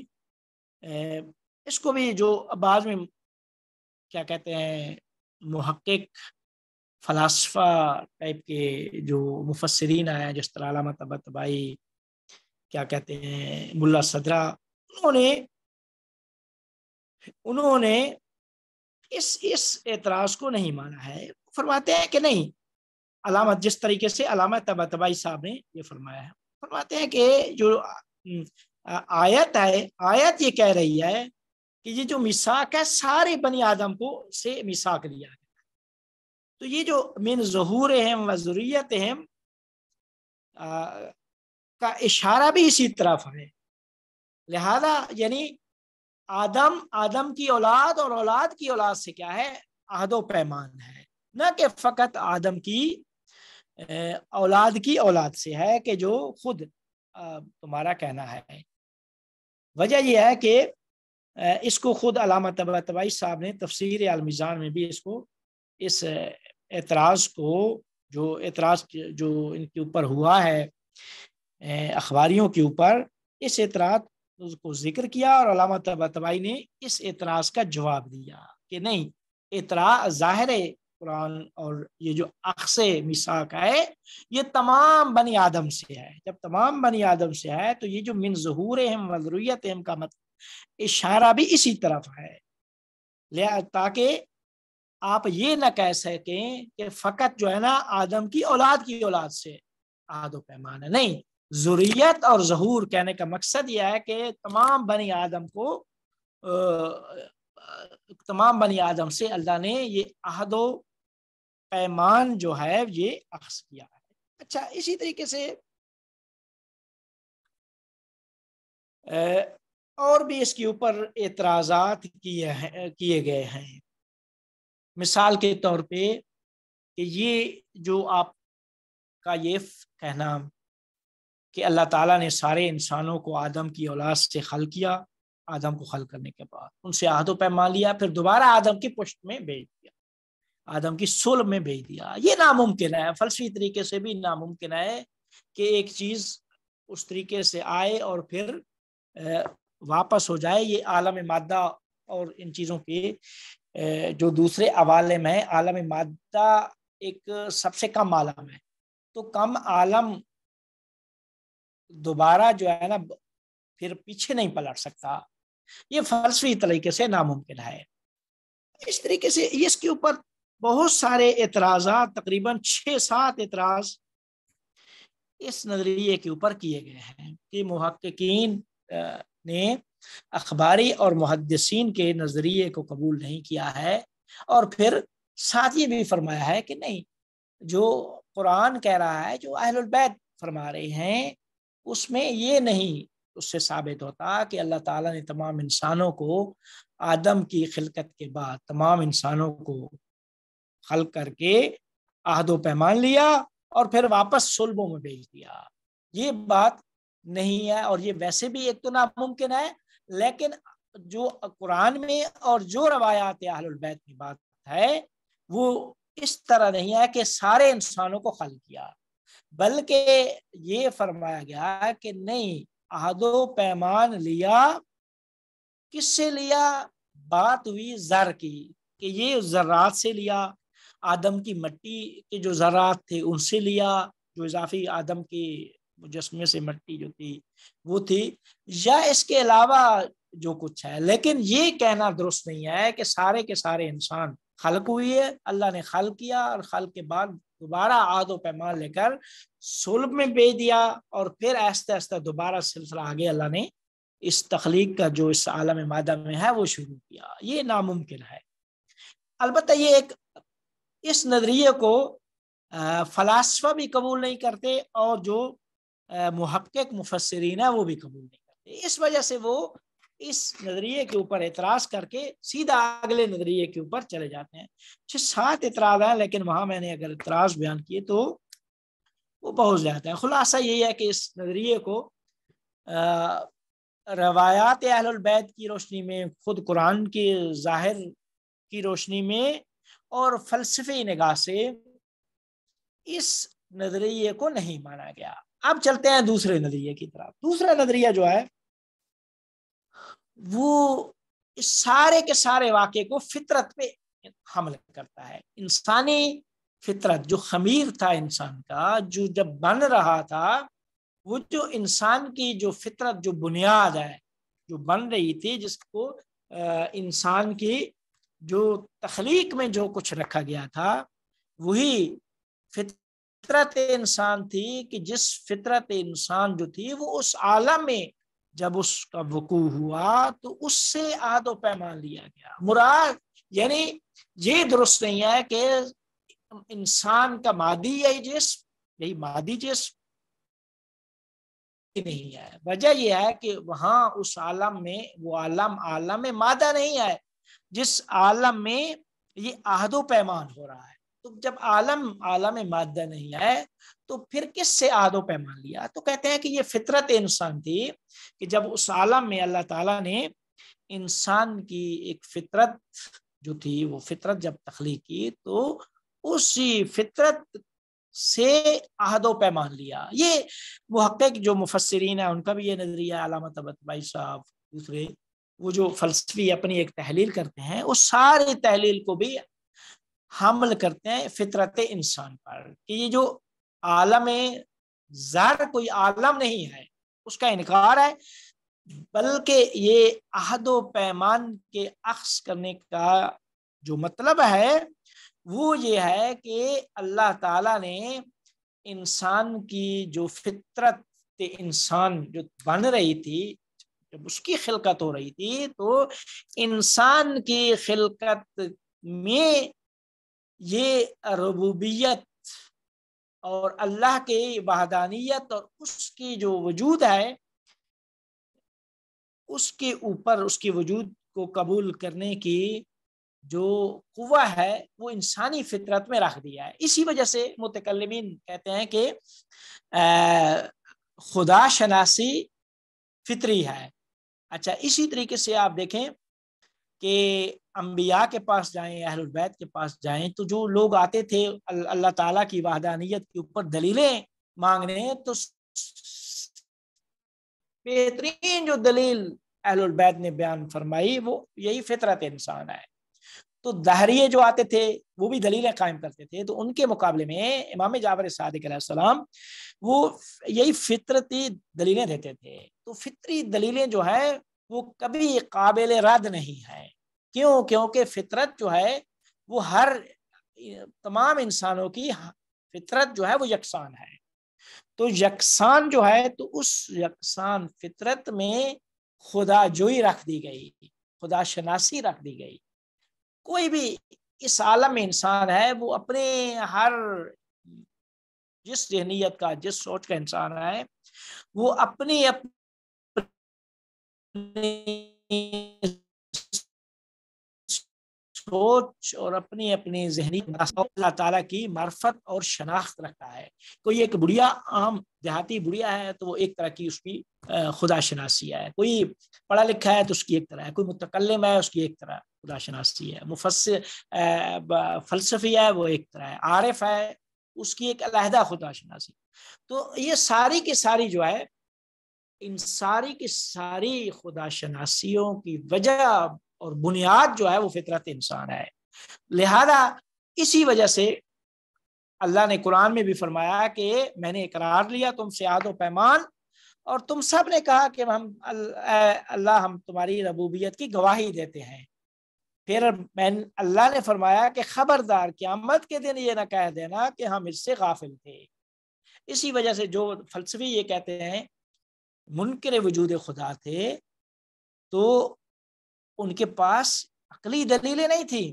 S2: इसको भी जो बाज में क्या कहते हैं महक्क फलासफा टाइप के जो मुफसरीन आए जिस तरह अलामा तबतबाई क्या कहते हैं मुल्ला सदरा उन्होंने उन्होंने इस इस एतराज को नहीं माना है फरमाते हैं कि नहीं अलामत जिस तरीके से अलामा तबतबाई साहब ने ये फरमाया है फरमाते हैं कि जो आयत है आयत ये कह रही है कि ये जो मिसाक है सारे बनी आदम को से मिसाक लिया है तो ये जो मिन जहूर हम व ज़रूरीत हम का इशारा भी इसी तरफ है लिहाजा यानी आदम आदम की औलाद और औलाद की औलाद से क्या है आदो पैमान है न कि फ़कत आदम की औलाद की औलाद से है कि जो खुद तुम्हारा कहना है वजह यह है कि इसको खुद अलामा तबाई साहब ने तफसीर आलमिजान में भी इसको इस एतराज़ को जो एतराज़ जो इनके ऊपर हुआ है अखबारियों के ऊपर इस एतराज़ को जिक्र किया और अलामा ने इस एतराज़ का जवाब दिया कि नहीं एतराज ज़ाहिर कुरान और ये जो अक्स मिसाक है ये तमाम बनी आदम से है जब तमाम बनी आदम से है तो ये जो मिन जहूर हम वजरूत का मत मतलब इशारा भी इसी तरफ है ताकि आप ये ना कह सकें कि फ़कत जो है ना आदम की औलाद की औलाद से आदो पैमाना नहीं जरूरीत और जहूर कहने का मकसद यह है कि तमाम बनी आदम को तमाम बनी आदम से अल्लाह ने ये आहदो पैमान जो है ये अक्स किया है
S1: अच्छा इसी तरीके से
S2: और भी इसके ऊपर एतराज़ात किए हैं किए गए हैं मिसाल के तौर पे कि ये जो आपका ये कहना कि अल्लाह ताला ने सारे इंसानों को आदम की औलाद से खल किया आदम को खल करने के बाद उनसे आहदो पैमा लिया फिर दोबारा आदम की पुष्ट में भेज दिया आदम की सुल में भेज दिया ये नामुमकिन है फलसफी तरीके से भी नामुमकिन है कि एक चीज़ उस तरीके से आए और फिर वापस हो जाए ये आलम मादा और इन चीज़ों के जो दूसरे अवालम है आलम मादा एक सबसे कम आलम है तो कम आलम दोबारा जो है ना फिर पीछे नहीं पलट सकता ये फलसफी तरीके से नामुमकिन है इस तरीके से इसके ऊपर बहुत सारे एतराजा तकरीबन छः सात एतराज इस नज़रिए के ऊपर किए गए हैं कि महक्कीन ने अखबारी और मुहदसिन के नज़रिए को कबूल नहीं किया है और फिर साथ ये भी फरमाया है कि नहीं जो कुरान कह रहा है जो अहलबैत फरमा रहे हैं उसमें ये नहीं उससे साबित होता कि अल्लाह ताला ने तमाम इंसानों को आदम की खिलकत के बाद तमाम इंसानों को हल करके आहदो पैमान लिया और फिर वापस सुलबों में भेज दिया ये बात नहीं है और ये वैसे भी एक तो नामुमकिन है लेकिन जो कुरान में और जो रवायात अहलबैत की बात है वो इस तरह नहीं है कि सारे इंसानों को हल किया बल्कि ये फरमाया गया कि नहीं आदो पैमान लिया किससे लिया बात हुई जर की कि ये जरात से लिया आदम की मट्टी के जो जरात थे उनसे लिया जो इजाफी आदम की मुजस्मे से मट्टी जो थी वो थी या इसके अलावा जो कुछ है लेकिन ये कहना दुरुस्त नहीं है कि सारे के सारे इंसान खलक हुई है अल्लाह ने खल किया और खल के बाद दोबारा आदो पैमान लेकर सुलभ में बेच दिया और फिर आहिस्ते आहिस्ते दोबारा सिलसिला आगे अल्लाह ने इस तखलीक का जो इस आलम मादा में है वो शुरू किया ये नामुमकिन है अलबत् ये एक इस नज़रिए को फलासफा भी कबूल नहीं करते और जो महक्क मुफसरीन है वो भी कबूल नहीं करते इस वजह से वो इस नज़रिए के ऊपर एतराज़ करके सीधा अगले नज़रिए के ऊपर चले जाते हैं छह सात एतराज़ हैं लेकिन वहाँ मैंने अगर एतराज़ बयान किए तो वो बहुत ज़्यादा है खुलासा यही है कि इस नज़रिए को रवायात अहलबैत की रोशनी में ख़ुद कुरान के ज़ाहिर की रोशनी में और फलसफी निगाह से इस नज़रिए को नहीं माना गया अब चलते हैं दूसरे नजरिए की तरफ दूसरा नजरिया जो है वो इस सारे के सारे वाक्य को फितरत पे हमल करता है इंसानी फितरत जो खमीर था इंसान का जो जब बन रहा था वो जो इंसान की जो फितरत जो बुनियाद है जो बन रही थी जिसको इंसान की जो तख्लीक में जो कुछ रखा गया था वही फित फितरत इंसान थी कि जिस फितरत इंसान जो थी वो उस आलम में जब उसका वकू हुआ तो उससे आदो पैमान लिया गया मुराद यानी ये दुरुस्त नहीं है कि इंसान का मादी यही जिस यही मादी जिस नहीं है वजह यह है कि वहां उस आलम में वो आलम आलम मादा नहीं है जिस आलम में ये आहदो पैमान हो रहा है तो जब आलम आलम मादा नहीं है तो फिर किस से आदो पैमान लिया तो कहते हैं कि ये फितरत इंसान थी कि जब उस आलम में अल्लाह ताला ने इंसान की एक फितरत जो थी वो फितरत जब तख्ली की तो उसी फितरत से आहदो पैमान लिया ये महक्क जो मुफसरीन है उनका भी ये नज़रिया अलामत भाई साहब दूसरे वो जो फलसफी अपनी एक तहलील करते हैं उस सारी तहलील को भी हमल करते हैं फितरत इंसान पर कि ये जो आलम ज़र कोई आलम नहीं है उसका इनकार है बल्कि ये अहद पैमान के अक्स करने का जो मतलब है वो ये है कि अल्लाह ताला ने इंसान की जो फितरत इंसान जो बन रही थी जब उसकी खिलकत हो रही थी तो इंसान की खिलकत में ये रबूबियत और अल्लाह के वहदानियत और उसकी जो वजूद है उसके ऊपर उसके वजूद को कबूल करने की जो कुवा है वो इंसानी फितरत में रख दिया है इसी वजह से मुतकलमिन कहते हैं कि खुदा शनासी फितरी है अच्छा इसी तरीके से आप देखें कि अम्बिया के पास जाएं अहलबैत के पास जाएं तो जो लोग आते थे अल्लाह ताला की वाहदानियत के ऊपर दलीलें मांगने तो बेहतरीन जो दलील अहलबैत ने बयान फरमाई वो यही फितरत इंसान है तो दहरिए जो आते थे वो भी दलीलें कायम करते थे तो उनके मुकाबले में इमाम जावर सदकाम वो यही फितरती दलीलें देते थे तो फितरी दलीलें जो हैं वो कभी काबिल रद्द नहीं है क्यों क्योंकि फितरत जो है वो हर तमाम इंसानों की फितरत जो है वो यकसान है तो यकसान जो है तो उस यकसान फितरत में खुदा जोई रख दी गई खुदा शनासी रख दी गई कोई भी इस आलम में इंसान है वो अपने हर जिस जहनीत का जिस सोच का इंसान है वो अपनी अपनी अपनी सोच और अपनी अपनी जहनी अल्लाह ताला की मार्फत और शनाख्त रखता है कोई एक बुढ़िया आम देहाती बुढ़िया है तो वो एक तरह की उसकी खुदा शनासी है कोई पढ़ा लिखा है तो उसकी एक तरह है कोई मुतकलम है उसकी एक तरह खुदा शनासी है मुफस फलसफी है वो एक तरह है आरिफ है उसकी एक अलहदा खुदा शनासी तो ये सारी की सारी जो है इन सारी की सारी खुदा शनासियों की वजह और बुनियाद जो है वो फितरत इंसान है लिहाजा इसी वजह से अल्लाह ने कुरान में भी फरमाया कि मैंने इकरार लिया तुम से आदो पैमान और तुम सब ने कहा कि हम अल्लाह हम तुम्हारी रबूबियत की गवाही देते हैं फिर मैं अल्लाह ने फरमाया कि खबरदार क्यामत के दिन ये ना कह देना कि हम इससे गाफिल थे इसी वजह से जो फलसफी ये कहते हैं मुनकर वजूद खुदा थे तो उनके पास अकली दलीलें नहीं थी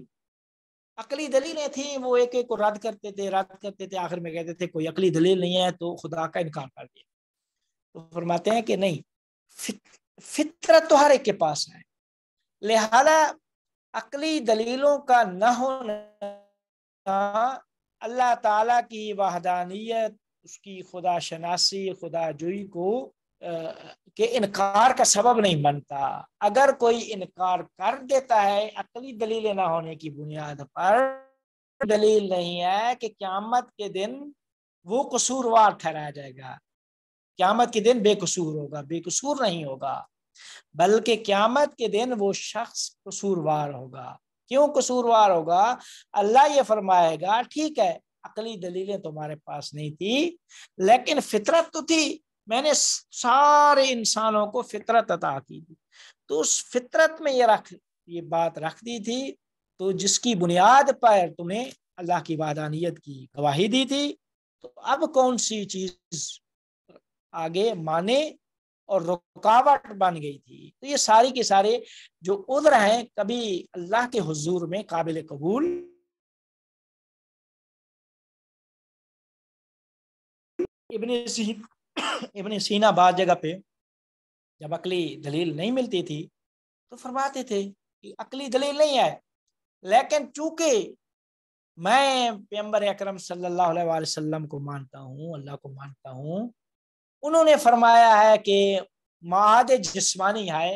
S2: अकली दलीलें थी वो एक एक को रद्द करते थे रद्द करते थे आखिर में कहते थे कोई अकली दलील नहीं है तो खुदा का इनकार कर दिया तो फरमाते हैं कि नहीं फितरत तो हर एक के पास है लिहाजा अकली दलीलों का न होना अल्लाह ताला की वाहदानियत उसकी खुदा शनासी खुदा जुई को के इनकार का सबब नहीं बनता अगर कोई इनकार कर देता है अकली दलील ना होने की बुनियाद पर दलील नहीं है कि क्यामत के दिन वो कसूरवार ठहराया जाएगा क्यामत के दिन बेकसूर होगा बेकसूर नहीं होगा बल्कि क्यामत के दिन वो शख्स कसूरवार होगा क्यों कसूरवार होगा अल्लाह ये फरमाएगा ठीक है अकली दलीलें तुम्हारे पास नहीं थी लेकिन फितरत तो थी मैंने सारे इंसानों को फितरत अता की थी तो उस फितरत में ये रख ये बात रख दी थी तो जिसकी बुनियाद पर तुमने अल्लाह की वादानियत की गवाही दी थी तो अब कौन सी चीज आगे माने और रुकावट बन गई थी तो ये सारी के सारे जो उद्र हैं कभी अल्लाह के हुजूर में काबिल कबूल इबन इबन सीना बाद जगह पे जब अकली दलील नहीं मिलती थी तो फरमाते थे कि अकली दलील नहीं है लेकिन चूंकि मैं पैम्बर अक्रम सल्लाम को मानता हूँ अल्लाह को मानता हूँ उन्होंने फरमाया है कि माद जिस्मानी है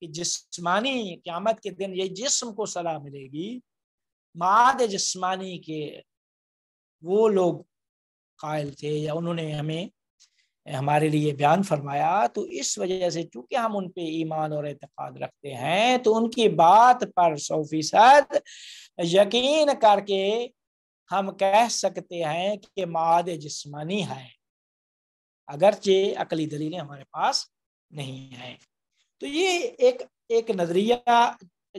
S2: कि जिस्मानी क्यामत के दिन ये जिस्म को सलाह मिलेगी माद जिस्मानी के वो लोग कायल थे या उन्होंने हमें हमारे लिए बयान फरमाया तो इस वजह से चूंकि हम उन पे ईमान और एतकाद रखते हैं तो उनकी बात पर सौ फीसद यकीन करके हम कह सकते हैं कि माद जिस्मानी है अगरचे अकली दलीलें हमारे पास नहीं है तो ये एक एक नज़रिया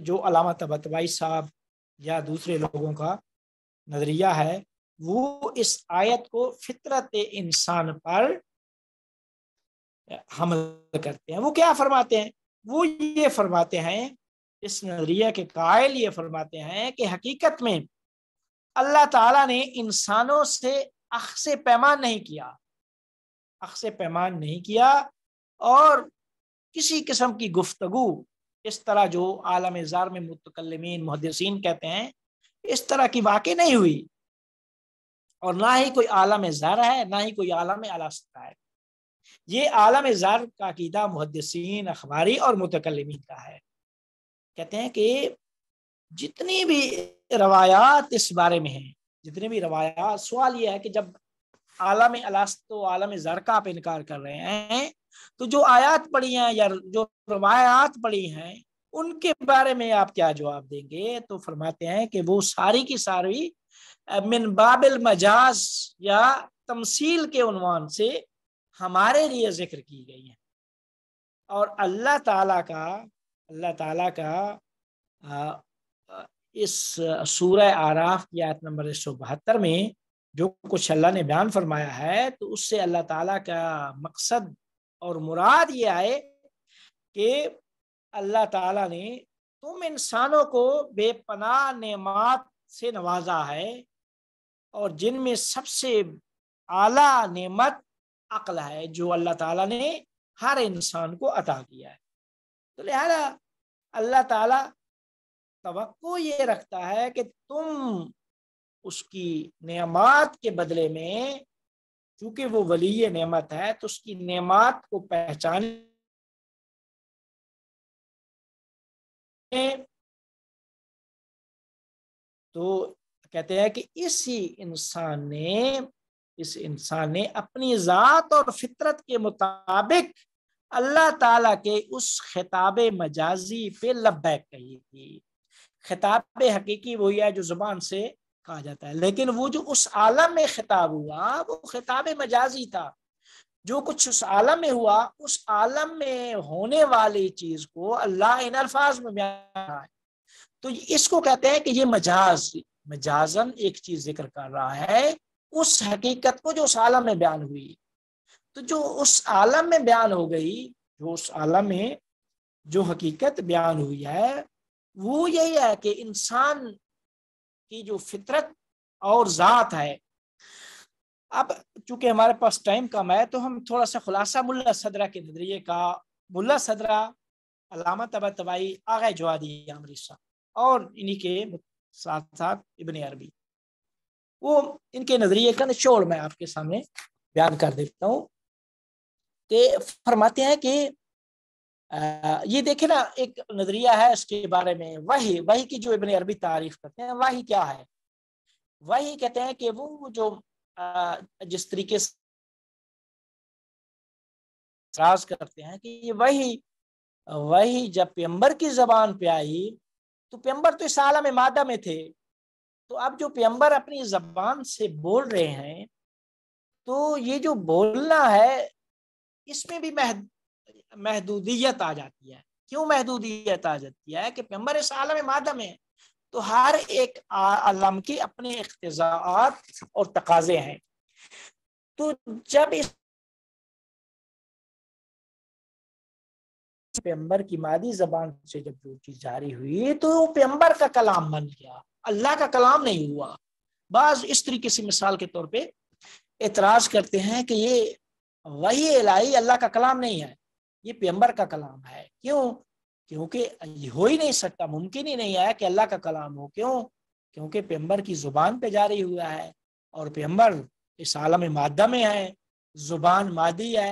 S2: जो अलामा तबतवाई साहब या दूसरे लोगों का नज़रिया है वो इस आयत को फितरत इंसान पर हमल करते हैं वो क्या फरमाते हैं वो ये फरमाते हैं इस नजरिया के कायल ये फरमाते हैं कि हकीकत में अल्लाह ताला ने इंसानों से अक्स पैमान नहीं किया अक्स पैमान नहीं किया और किसी किस्म की गुफ्तगु इस तरह जो आलम जार में मुतकलमीन मुहदसिन कहते हैं इस तरह की वाक़ नहीं हुई और ना ही कोई आलम ज़ारा है ना ही कोई आलम सकता है ये आलम ज़र का अकीदा मुहदसिन अखबारी और मुतकलमी का है कहते हैं कि जितनी भी रवायात इस बारे में हैं जितने भी रवायात सवाल यह है कि जब आलम अलास्तो तो आलम ज़र का आप इनकार कर रहे हैं तो जो आयात पढ़ी हैं या जो रवायात पढ़ी हैं उनके बारे में आप क्या जवाब देंगे तो फरमाते हैं कि वो सारी की सारी मिन बाबिल मजाज या तमसील के उनवान से हमारे लिए जिक्र की गई हैं और अल्लाह ताला का अल्लाह ताला का इस सूरह आराफ की आयत नंबर एक सौ बहत्तर में जो कुछ अल्लाह ने बयान फरमाया है तो उससे अल्लाह ताला का मकसद और मुराद ये आए कि अल्लाह ताला ने तुम इंसानों को बेपना नमात से नवाजा है और जिनमें सबसे आला नेमत अकल है जो अल्लाह ताला ने हर इंसान को अता किया है तो लिहाजा अल्लाह ताला तो ये रखता है कि तुम उसकी नेमात के बदले में चूंकि वो वली नेमत है तो उसकी नेमत को पहचान तो कहते हैं कि इसी इंसान ने इस इंसान ने अपनी ज़ात और फितरत के मुताबिक अल्लाह ताला के उस खिताब मजाजी पे लब्बैक कही थी खिताब हकीकी वही है जो जुबान से कहा जाता है लेकिन वो जो उस आलम में खिताब हुआ वो खिताब मजाजी था जो कुछ उस आलम में हुआ उस आलम में होने वाली चीज को अल्लाह इन अल्फाज में बयान है तो इसको कहते हैं कि ये मजाज मजाजन एक चीज जिक्र कर रहा है उस हकीकत को जो उस आलम में बयान हुई तो जो उस आलम में बयान हो गई जो उस आलम में जो हकीकत बयान हुई है वो यही है कि इंसान की जो फितरत और ज़ात है अब चूंकि हमारे पास टाइम कम है तो हम थोड़ा सा खुलासा मुल्ला सदरा के नजरिए का मुल्ला सदरा अलामत अब तबाही आगे जवादी अमरीसा और इन्हीं के साथ साथ इबन अरबी वो इनके नज़रिए का निचोड़ मैं आपके सामने बयान कर देता हूँ कि फरमाते हैं कि ये देखे ना एक नज़रिया है इसके बारे में वही वही की जो इबन अरबी तारीफ करते हैं वही क्या है वही कहते हैं कि वो जो जिस तरीके से करते हैं कि ये वही वही जब पैम्बर की जबान पे आई तो पैम्बर तो इस आलम मादा में थे तो अब जो पैम्बर अपनी जबान से बोल रहे हैं तो ये जो बोलना है इसमें भी महद, महदूदियत आ जाती है क्यों महदूदियत आ जाती है कि पैम्बर इस आलम मादम है तो हर एक आलम के अपने इकतजात और तकाजे हैं तो
S1: जब इस पैम्बर की
S2: मादी जबान से जब जो चीज जारी हुई तो पैम्बर का कलाम बन गया अल्लाह का कलाम नहीं हुआ बाज इस तरीके से मिसाल के तौर पे एतराज करते हैं कि ये वही इलाही अल्लाह का कलाम नहीं है ये पैम्बर का कलाम है क्यों क्योंकि हो ही नहीं सकता मुमकिन ही नहीं आया कि अल्लाह का कलाम हो क्यों क्योंकि पैम्बर की जुबान पे जारी हुआ है और पैम्बर इस आलम मादा में है जुबान मादी है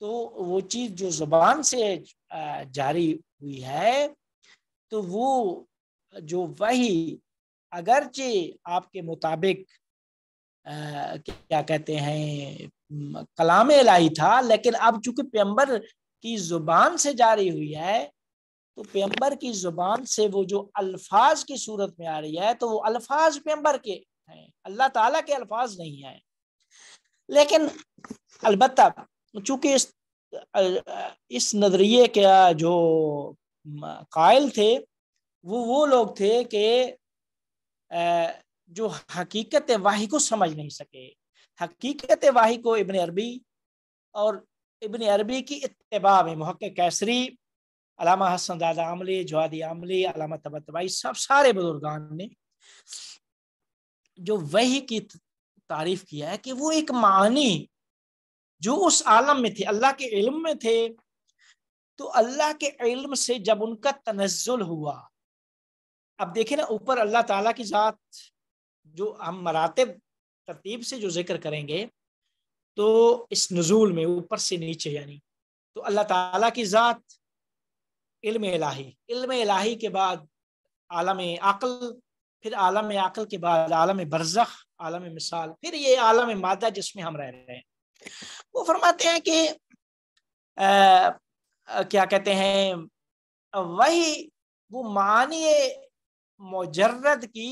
S2: तो वो चीज़ जो जुबान से जारी हुई है तो वो जो वही अगरचे आपके मुताबिक आ, क्या कहते हैं कलाम इलाही था लेकिन अब चूंकि पैम्बर की जुबान से जारी हुई है तो पैम्बर की जुबान से वो जो अल्फाज की सूरत में आ रही है तो वो अल्फाज पैम्बर के हैं अल्लाह ताला के अल्फाज नहीं है लेकिन अलबत् चूंकि इस इस नज़रिए के जो कायल थे वो वो लोग थे कि जो हकीकत वाही को समझ नहीं सके हकीकत वाही को इबन अरबी और इबन अरबी की इतबा में महक कैसरी अलामा हसन दादा आमली जवादी आमली अलामा तबतबाई सब सारे बुजुर्गान ने जो वही की तारीफ किया है कि वो एक मानी जो उस आलम में थे अल्लाह के इल्म में थे तो अल्लाह के इल्म से जब उनका तनजुल हुआ अब देखे ना ऊपर अल्लाह ताला की ज़ात जो हम मरातब तरतीब से जो जिक्र करेंगे तो इस नजूल में ऊपर से नीचे यानी तो अल्लाह ताला की ज़ात इल्म इलाही इल्म इलाही के बाद आलम अक़ल फिर आलम अक़ल के बाद आलम बरज़ख आलम मिसाल फिर ये आलम मादा जिसमें हम रह रहे हैं वो फरमाते हैं कि आ, क्या कहते हैं वही वो मानिए मुजर्रद की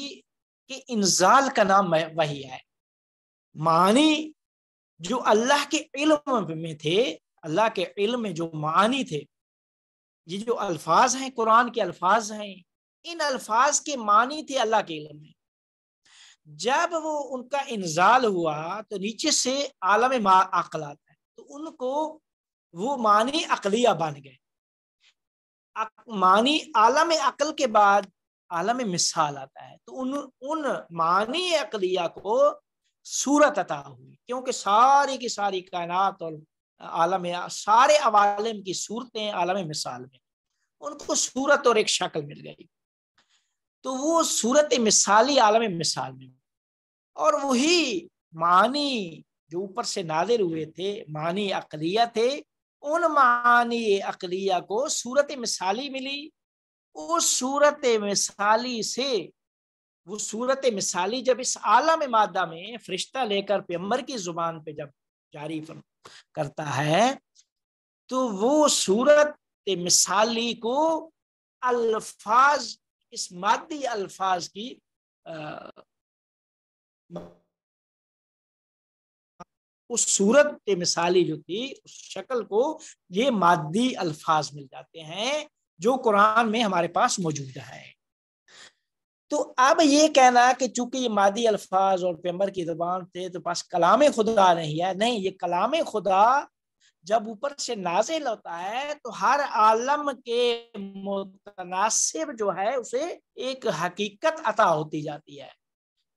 S2: कि इंजाल का नाम वही है मानी जो अल्लाह के इल्म में थे अल्लाह के इल्म में जो मानी थे ये जो अल्फाज हैं कुरान के अल्फाज हैं इन अल्फाज के मानी थे अल्लाह के इल्म में जब वो उनका इंजाल हुआ तो नीचे से आलम अकल आता है तो उनको वो मानी अकलिया बन गए मानी आलम अकल के बाद आलम मिसाल आता है तो उन उन मानी अकलिया को सूरत अता हुई क्योंकि सारी की सारी कायनात और आलम सारे अवालम की सूरतें आलम मिसाल में उनको सूरत और एक शक्ल मिल गई तो वो सूरत मिसाली आलम मिसाल में और वही मानी जो ऊपर से नादिर हुए थे मानी अकलिया थे उन मानी अकलिया को सूरत मिसाली मिली उस सूरत मिसाली से वो सूरत मिसाली जब इस आलम मादा में फरिश्ता लेकर पैम्बर की जुबान पे जब जारी करता है तो वो सूरत मिसाली को अल्फाज इस मादी अल्फाज की आ,
S1: उस सूरत
S2: मिसाली जो थी उस शक्ल को ये मादी अल्फाज मिल जाते हैं जो कुरान में हमारे पास मौजूद है तो अब ये कहना कि चूंकि ये मादी अल्फाज और पैम्बर की जबान थे तो पास कलाम खुदा नहीं है नहीं ये कलाम खुदा जब ऊपर से नाजिल होता है तो हर आलम के मुतनासिब जो है उसे एक हकीकत अता होती जाती है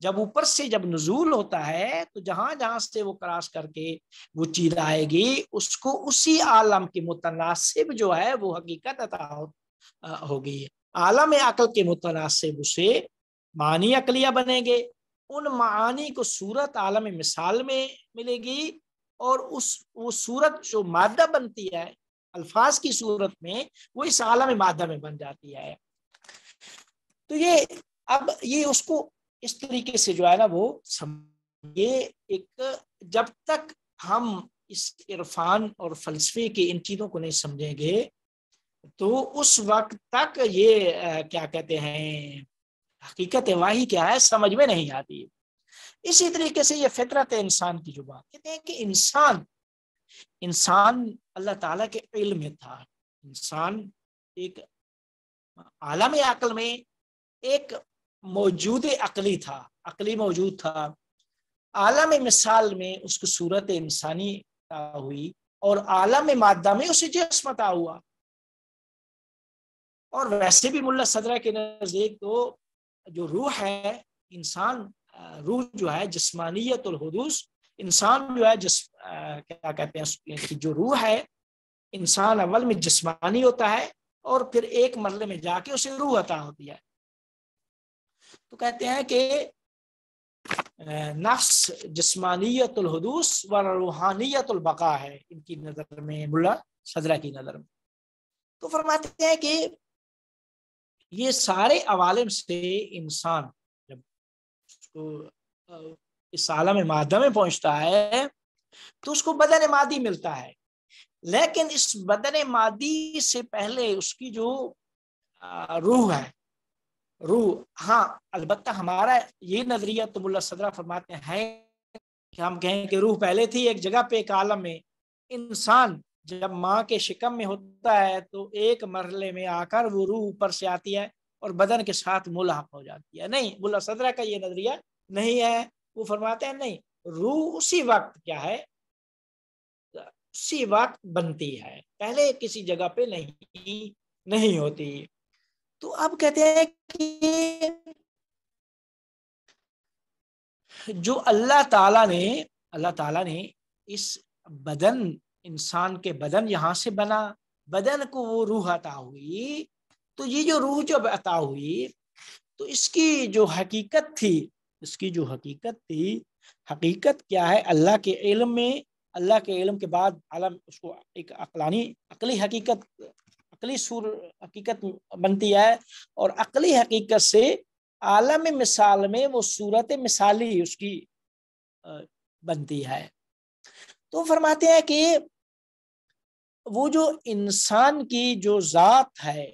S2: जब ऊपर से जब नजूल होता है तो जहां जहां से वो क्रॉस करके वो चीज आएगी उसको उसी आलम के मुतनासिब जो है वो हकीकत अता हो, होगी आलम अकल के मुतनासिब उसे मानी अकलिया बनेंगे उन मानी को सूरत आलम मिसाल में मिलेगी और उस वो सूरत जो मादा बनती है अल्फाज की सूरत में वो इस आलम मादा में बन जाती है तो ये अब ये उसको इस तरीके से जो है ना वो ये एक जब तक हम इस इरफान और फलसफे की इन चीज़ों को नहीं समझेंगे तो उस वक्त तक ये क्या कहते हैं हकीकत वाही क्या है समझ में नहीं आती इसी तरीके से ये फितरत है इंसान की जो बात कहते हैं कि इंसान इंसान अल्लाह ताला के इल्म में था इंसान एक आलम अकल में एक मौजूद अकली था अकली मौजूद था आलम मिसाल में उसको सूरत इंसानी हुई और आलम मादा में उसे जिसम हुआ और वैसे भी मुल्ला सदरा के नज़दीक तो जो रूह है इंसान रूह जो है जिसमानियत हदूस इंसान जो है जिस आ, क्या कहते हैं कि जो रूह है इंसान अव्वल में जिस्मानी होता है और फिर एक मरले में जाके उसे रूह अता होती है तो कहते हैं कि नफ्स जस्मानियतुलहदूस व रूहानियतुलबका है इनकी नज़र में मुला सदरा की नज़र में तो फरमाते हैं कि ये सारे अवालम से इंसान जब उसको इस आलम मादा में पहुंचता है तो उसको बदन मादी मिलता है लेकिन इस बदन मादी से पहले उसकी जो रूह है रूह हाँ अलबत् हमारा ये नजरिया तुमुल्ला तो सदरा फरमाते हैं कि हम कहें कि रूह पहले थी एक जगह पे एक आलम में इंसान जब माँ के शिकम में होता है तो एक मरले में आकर वो रूह ऊपर से आती है और बदन के साथ मुलाहक हो जाती है नहीं मुला सदरा का ये नजरिया नहीं है वो फरमाते हैं नहीं रूह उसी वक्त क्या है उसी वक्त बनती है पहले किसी जगह पे नहीं नहीं होती तो अब कहते हैं
S1: कि
S2: जो अल्लाह ताला ने अल्लाह ताला ने इस बदन इंसान के बदन यहां से बना बदन को वो रूह अता हुई तो ये जो रूह जब अता हुई तो इसकी जो हकीकत थी इसकी जो हकीकत थी हकीकत क्या है अल्लाह के इल्म में अल्लाह के इल्म के बाद आलम उसको एक अकलानी अकली हकीकत अकली सूर हकीकत बनती है और अकली हकीकत से आलम मिसाल में वो सूरत मिसाली उसकी बनती है तो फरमाते हैं कि वो जो इंसान की जो जात है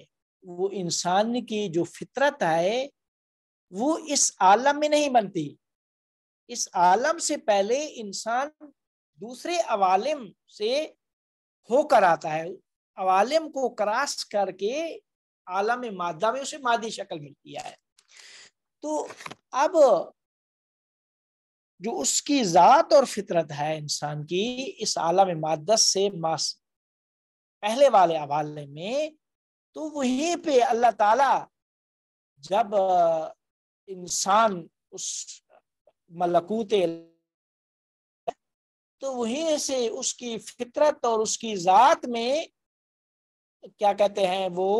S2: वो इंसान की जो फितरत है वो इस आलम में नहीं बनती इस आलम से पहले इंसान दूसरे अवालम से होकर आता है अब को क्रॉस करके आलम मादा में उसे मादी शक्ल मिलती है तो अब जो उसकी जात और फितरत है इंसान की इस आलम मादस से मास पहले वाले हवाले में तो वहीं पे अल्लाह ताला जब इंसान उस मलकूत तो वहीं से उसकी फितरत और उसकी जात में क्या कहते हैं वो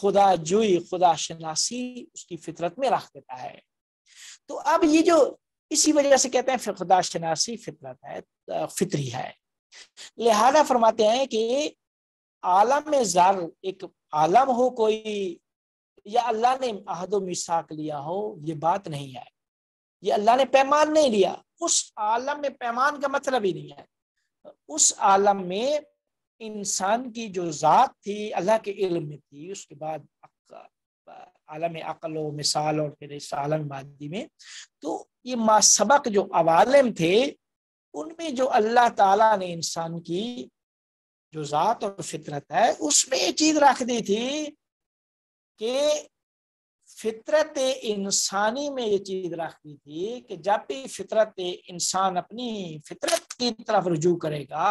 S2: खुदा जुई खुदा शनासी उसकी फितरत में रख देता है तो अब ये जो इसी वजह से कहते हैं खुदा शनासी फितरत है फितरी है लिहाजा फरमाते हैं कि आलम जर एक आलम हो कोई या अल्लाह ने अहद मिसाक लिया हो ये बात नहीं है ये अल्लाह ने पैमान नहीं लिया उस आलम में पैमान का मतलब ही नहीं है उस आलम में इंसान की जो ज़ात थी अल्लाह के इल्म में थी उसके बाद आलम अकल व मिसाल और फिर इस आलम मादी में तो ये मा सबक जो अवालम थे उनमें जो अल्लाह ताला ने इंसान की जो ज़ात और फितरत है उसमें ये चीज़ रख दी थी कि फितरत इंसानी में ये चीज रखी थी कि जब भी फितरत इंसान अपनी फितरत की तरफ रजू करेगा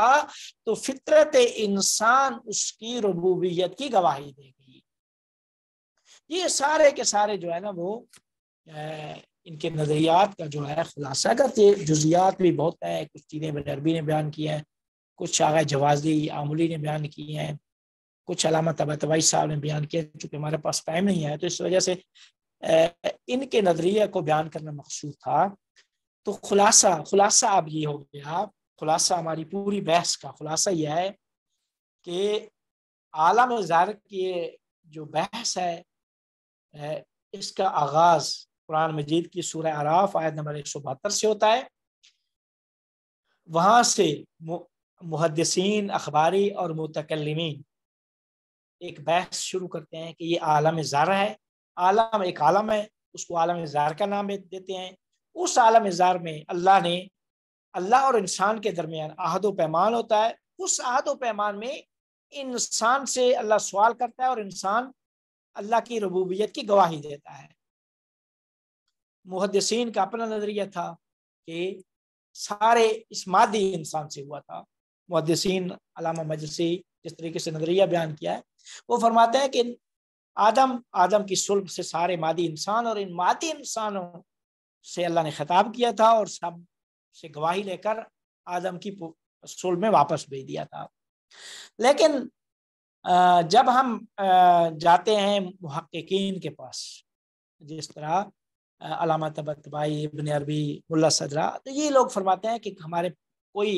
S2: तो फितरत इंसान उसकी रबूबियत की गवाही देगी ये सारे के सारे जो है ना वो इनके नजरियात का जो है खुलासा करते जुजियात भी बहुत है कुछ चीज़ें बजरबी ने बयान किए हैं कुछ आगे जवाजी आमली ने बयान किए हैं कुछ अलामत अब तबाई साहब ने बयान किया चूंकि हमारे पास टाइम नहीं है तो इस वजह से इनके नज़रिए को बयान करना मकसूद था तो खुलासा खुलासा अब ये हो गया खुलासा हमारी पूरी बहस का खुलासा यह है कि आलम ज़ार की जो बहस है इसका आगाज़ कुरान मजीद की सूर आराफ आयत नंबर एक सौ बहत्तर से होता है वहां से मुहदसिन अखबारी और मुतकलमिन एक बहस शुरू करते हैं कि ये आलम ज़ारा है आलम एक आलम है उसको आलम ज़ार का नाम देते हैं उस आलम ज़ार में अल्लाह ने अल्लाह और इंसान के दरमियान आहद पैमान होता है उस आहद पैमान में इंसान से अल्लाह सवाल करता है और इंसान अल्लाह की रबूबियत की गवाही देता है मुहदसिन का अपना नज़रिया था कि सारे इस मादी इंसान से हुआ था मुहदसिन अलामा मजसी जिस तरीके से नज़रिया बयान किया है वो फरमाते हैं कि आदम आदम की सुल्फ से सारे मादी इंसान और इन मादी इंसानों से अल्लाह ने खिताब किया था और सब से गवाही लेकर आदम की सुल्ब में वापस भेज दिया था लेकिन जब हम जाते हैं महक्कीन के पास जिस तरह अलामा तबतबाई इबन अरबी मुल्ला सदरा तो ये लोग फरमाते हैं कि हमारे कोई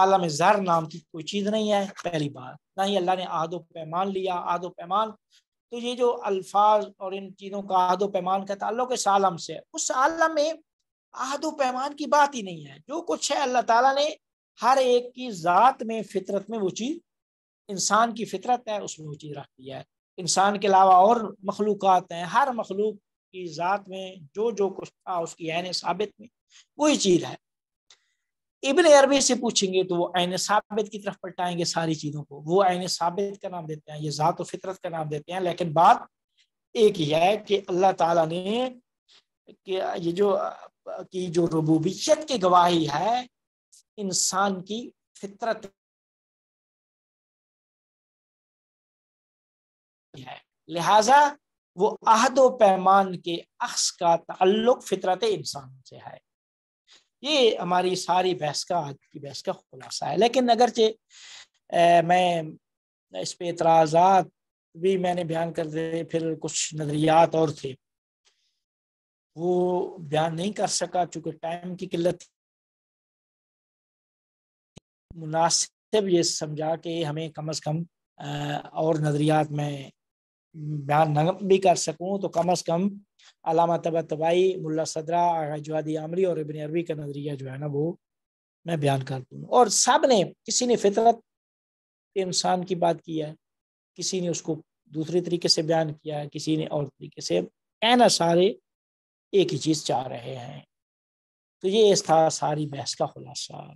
S2: आलम ज़र नाम की कोई चीज़ नहीं है पहली बार ना ही अल्लाह ने आदो पैमान लिया आदो पैमान तो ये जो अल्फाज और इन चीज़ों का आदो पैमान का ताल्लुक इस आलम से उस आलम में आदो पैमान की बात ही नहीं है जो कुछ है अल्लाह ताला ने हर एक की ज़ात में फितरत में वो चीज़ इंसान की फितरत है उसमें वो चीज़ रख दिया है इंसान के अलावा और मखलूक हैं हर मखलूक की ज़ात में जो जो कुछ था उसकी आन साबित में वही चीज़ है इबन अरबी से पूछेंगे तो वो आयन साबित की तरफ पलटाएंगे सारी चीज़ों को वो आयन साबित का नाम देते हैं ये ज़ात और फितरत का नाम देते हैं लेकिन बात एक ही है कि अल्लाह ताला ने कि ये जो की जो रबूबियत की गवाही है
S1: इंसान की फितरत
S2: है लिहाजा वो अहद पैमान के अक्स का ताल्लुक फितरत इंसान से है ये हमारी सारी बहस का आज की बहस का खुलासा है लेकिन अगरचे मैं इस पे इतराज़ात भी मैंने बयान कर दिए फिर कुछ नज़रियात और थे वो बयान नहीं कर सका चूंकि टाइम की किल्लत मुनासिब ये समझा के हमें कम अज़ कम और नज़रियात में बयान न भी कर सकूं तो कम अज़ कम अलामा तबा तबाही मुला सदरा आगा जवादी आमरी और इबन अरबी का नजरिया जो है ना वो मैं बयान कर दूँ और सब ने किसी ने फितरत इंसान की बात की है किसी ने उसको दूसरे तरीके से बयान किया है किसी ने और तरीके से कहना सारे एक ही चीज़ चाह रहे हैं तो ये था सारी बहस का खुलासा